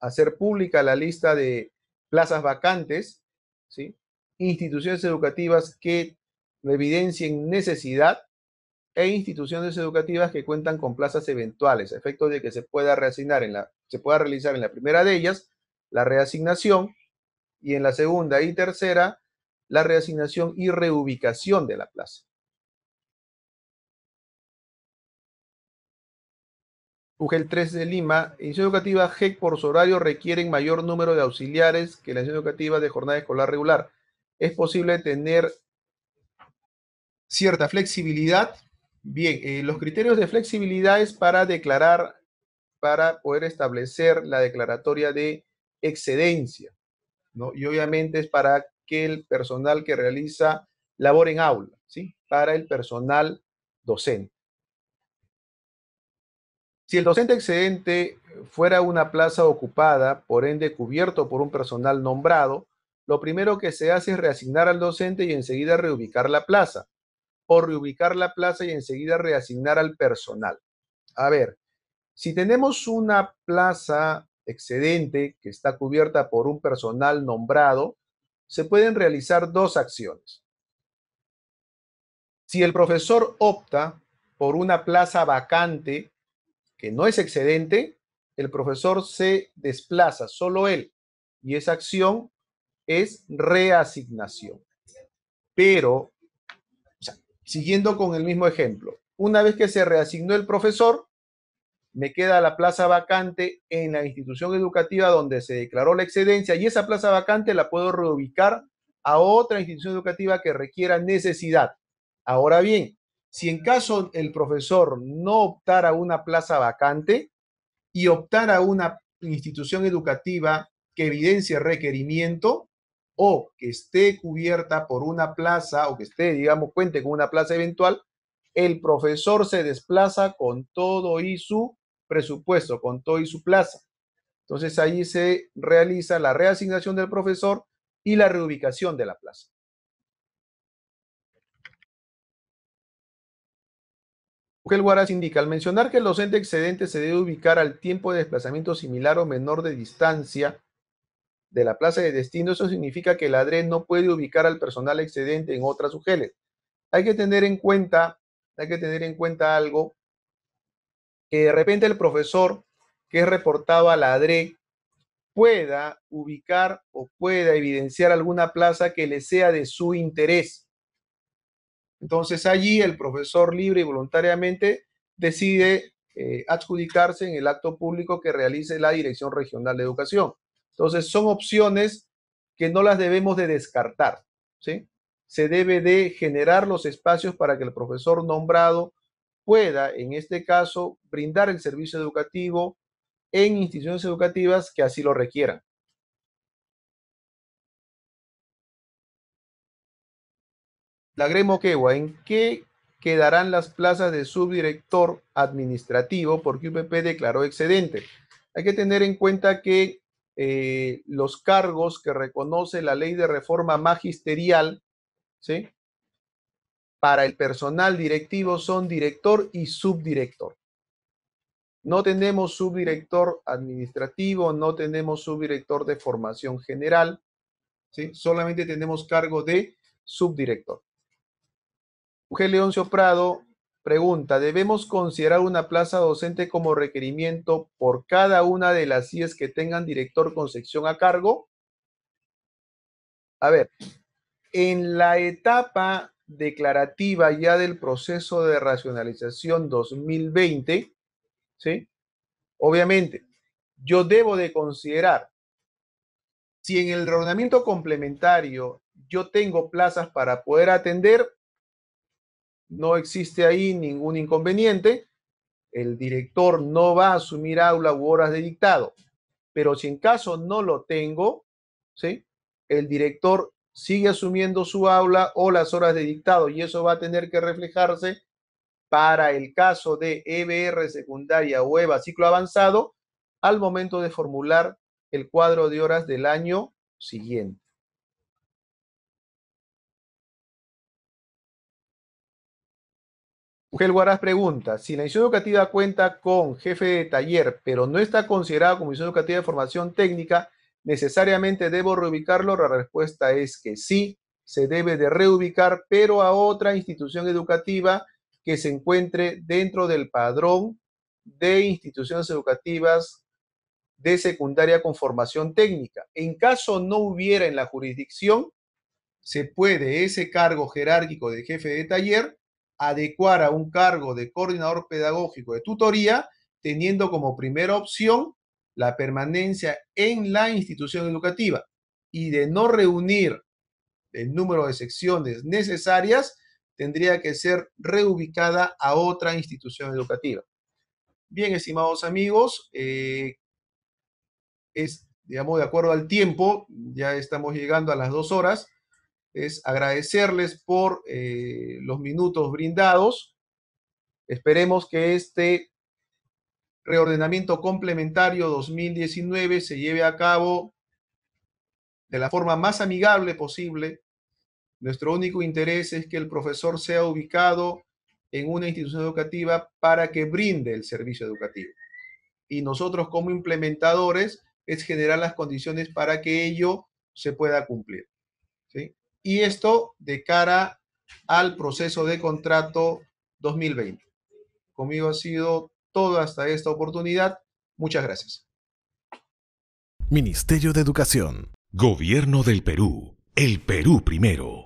hacer pública la lista de plazas vacantes, ¿sí? instituciones educativas que evidencien necesidad e instituciones educativas que cuentan con plazas eventuales, a efectos de que se pueda, reasignar en la, se pueda realizar en la primera de ellas la reasignación y en la segunda y tercera la reasignación y reubicación de la plaza. UGEL 3 de Lima, institución educativa GEC por su horario requieren mayor número de auxiliares que la institución educativa de jornada escolar regular es posible tener cierta flexibilidad. Bien, eh, los criterios de flexibilidad es para declarar, para poder establecer la declaratoria de excedencia, ¿no? Y obviamente es para que el personal que realiza labor en aula, ¿sí? Para el personal docente. Si el docente excedente fuera una plaza ocupada, por ende cubierto por un personal nombrado, lo primero que se hace es reasignar al docente y enseguida reubicar la plaza, o reubicar la plaza y enseguida reasignar al personal. A ver, si tenemos una plaza excedente que está cubierta por un personal nombrado, se pueden realizar dos acciones. Si el profesor opta por una plaza vacante que no es excedente, el profesor se desplaza, solo él, y esa acción es reasignación. Pero, siguiendo con el mismo ejemplo, una vez que se reasignó el profesor, me queda la plaza vacante en la institución educativa donde se declaró la excedencia y esa plaza vacante la puedo reubicar a otra institución educativa que requiera necesidad. Ahora bien, si en caso el profesor no optara una plaza vacante y optara una institución educativa que evidencie requerimiento, o que esté cubierta por una plaza o que esté, digamos, cuente con una plaza eventual, el profesor se desplaza con todo y su presupuesto, con todo y su plaza. Entonces ahí se realiza la reasignación del profesor y la reubicación de la plaza. El Guaras indica, al mencionar que el docente excedente se debe ubicar al tiempo de desplazamiento similar o menor de distancia de la plaza de destino, eso significa que el dre no puede ubicar al personal excedente en otras UGELES. Hay que tener en cuenta, hay que tener en cuenta algo, que de repente el profesor que es reportado la ADRE pueda ubicar o pueda evidenciar alguna plaza que le sea de su interés. Entonces allí el profesor libre y voluntariamente decide eh, adjudicarse en el acto público que realice la Dirección Regional de Educación. Entonces, son opciones que no las debemos de descartar, ¿sí? Se debe de generar los espacios para que el profesor nombrado pueda, en este caso, brindar el servicio educativo en instituciones educativas que así lo requieran. La Gremo Quegua, ¿en qué quedarán las plazas de subdirector administrativo? Porque UPP declaró excedente. Hay que tener en cuenta que eh, los cargos que reconoce la ley de reforma magisterial, ¿sí? Para el personal directivo son director y subdirector. No tenemos subdirector administrativo, no tenemos subdirector de formación general, ¿sí? Solamente tenemos cargo de subdirector. Leoncio Prado Pregunta, ¿debemos considerar una plaza docente como requerimiento por cada una de las CIES que tengan director con sección a cargo? A ver, en la etapa declarativa ya del proceso de racionalización 2020, ¿sí? Obviamente, yo debo de considerar si en el reordenamiento complementario yo tengo plazas para poder atender, no existe ahí ningún inconveniente. El director no va a asumir aula u horas de dictado, pero si en caso no lo tengo, ¿sí? el director sigue asumiendo su aula o las horas de dictado y eso va a tener que reflejarse para el caso de EBR secundaria o EVA ciclo avanzado al momento de formular el cuadro de horas del año siguiente. Ugel Guaraz pregunta, si la institución educativa cuenta con jefe de taller, pero no está considerado como institución educativa de formación técnica, ¿necesariamente debo reubicarlo? La respuesta es que sí, se debe de reubicar, pero a otra institución educativa que se encuentre dentro del padrón de instituciones educativas de secundaria con formación técnica. En caso no hubiera en la jurisdicción, se puede ese cargo jerárquico de jefe de taller adecuar a un cargo de coordinador pedagógico de tutoría, teniendo como primera opción la permanencia en la institución educativa y de no reunir el número de secciones necesarias, tendría que ser reubicada a otra institución educativa. Bien, estimados amigos, eh, es, digamos, de acuerdo al tiempo, ya estamos llegando a las dos horas, es agradecerles por eh, los minutos brindados. Esperemos que este reordenamiento complementario 2019 se lleve a cabo de la forma más amigable posible. Nuestro único interés es que el profesor sea ubicado en una institución educativa para que brinde el servicio educativo. Y nosotros como implementadores es generar las condiciones para que ello se pueda cumplir. ¿sí? y esto de cara al proceso de contrato 2020. Conmigo ha sido todo hasta esta oportunidad. Muchas gracias. Ministerio de Educación. Gobierno del Perú. El Perú primero.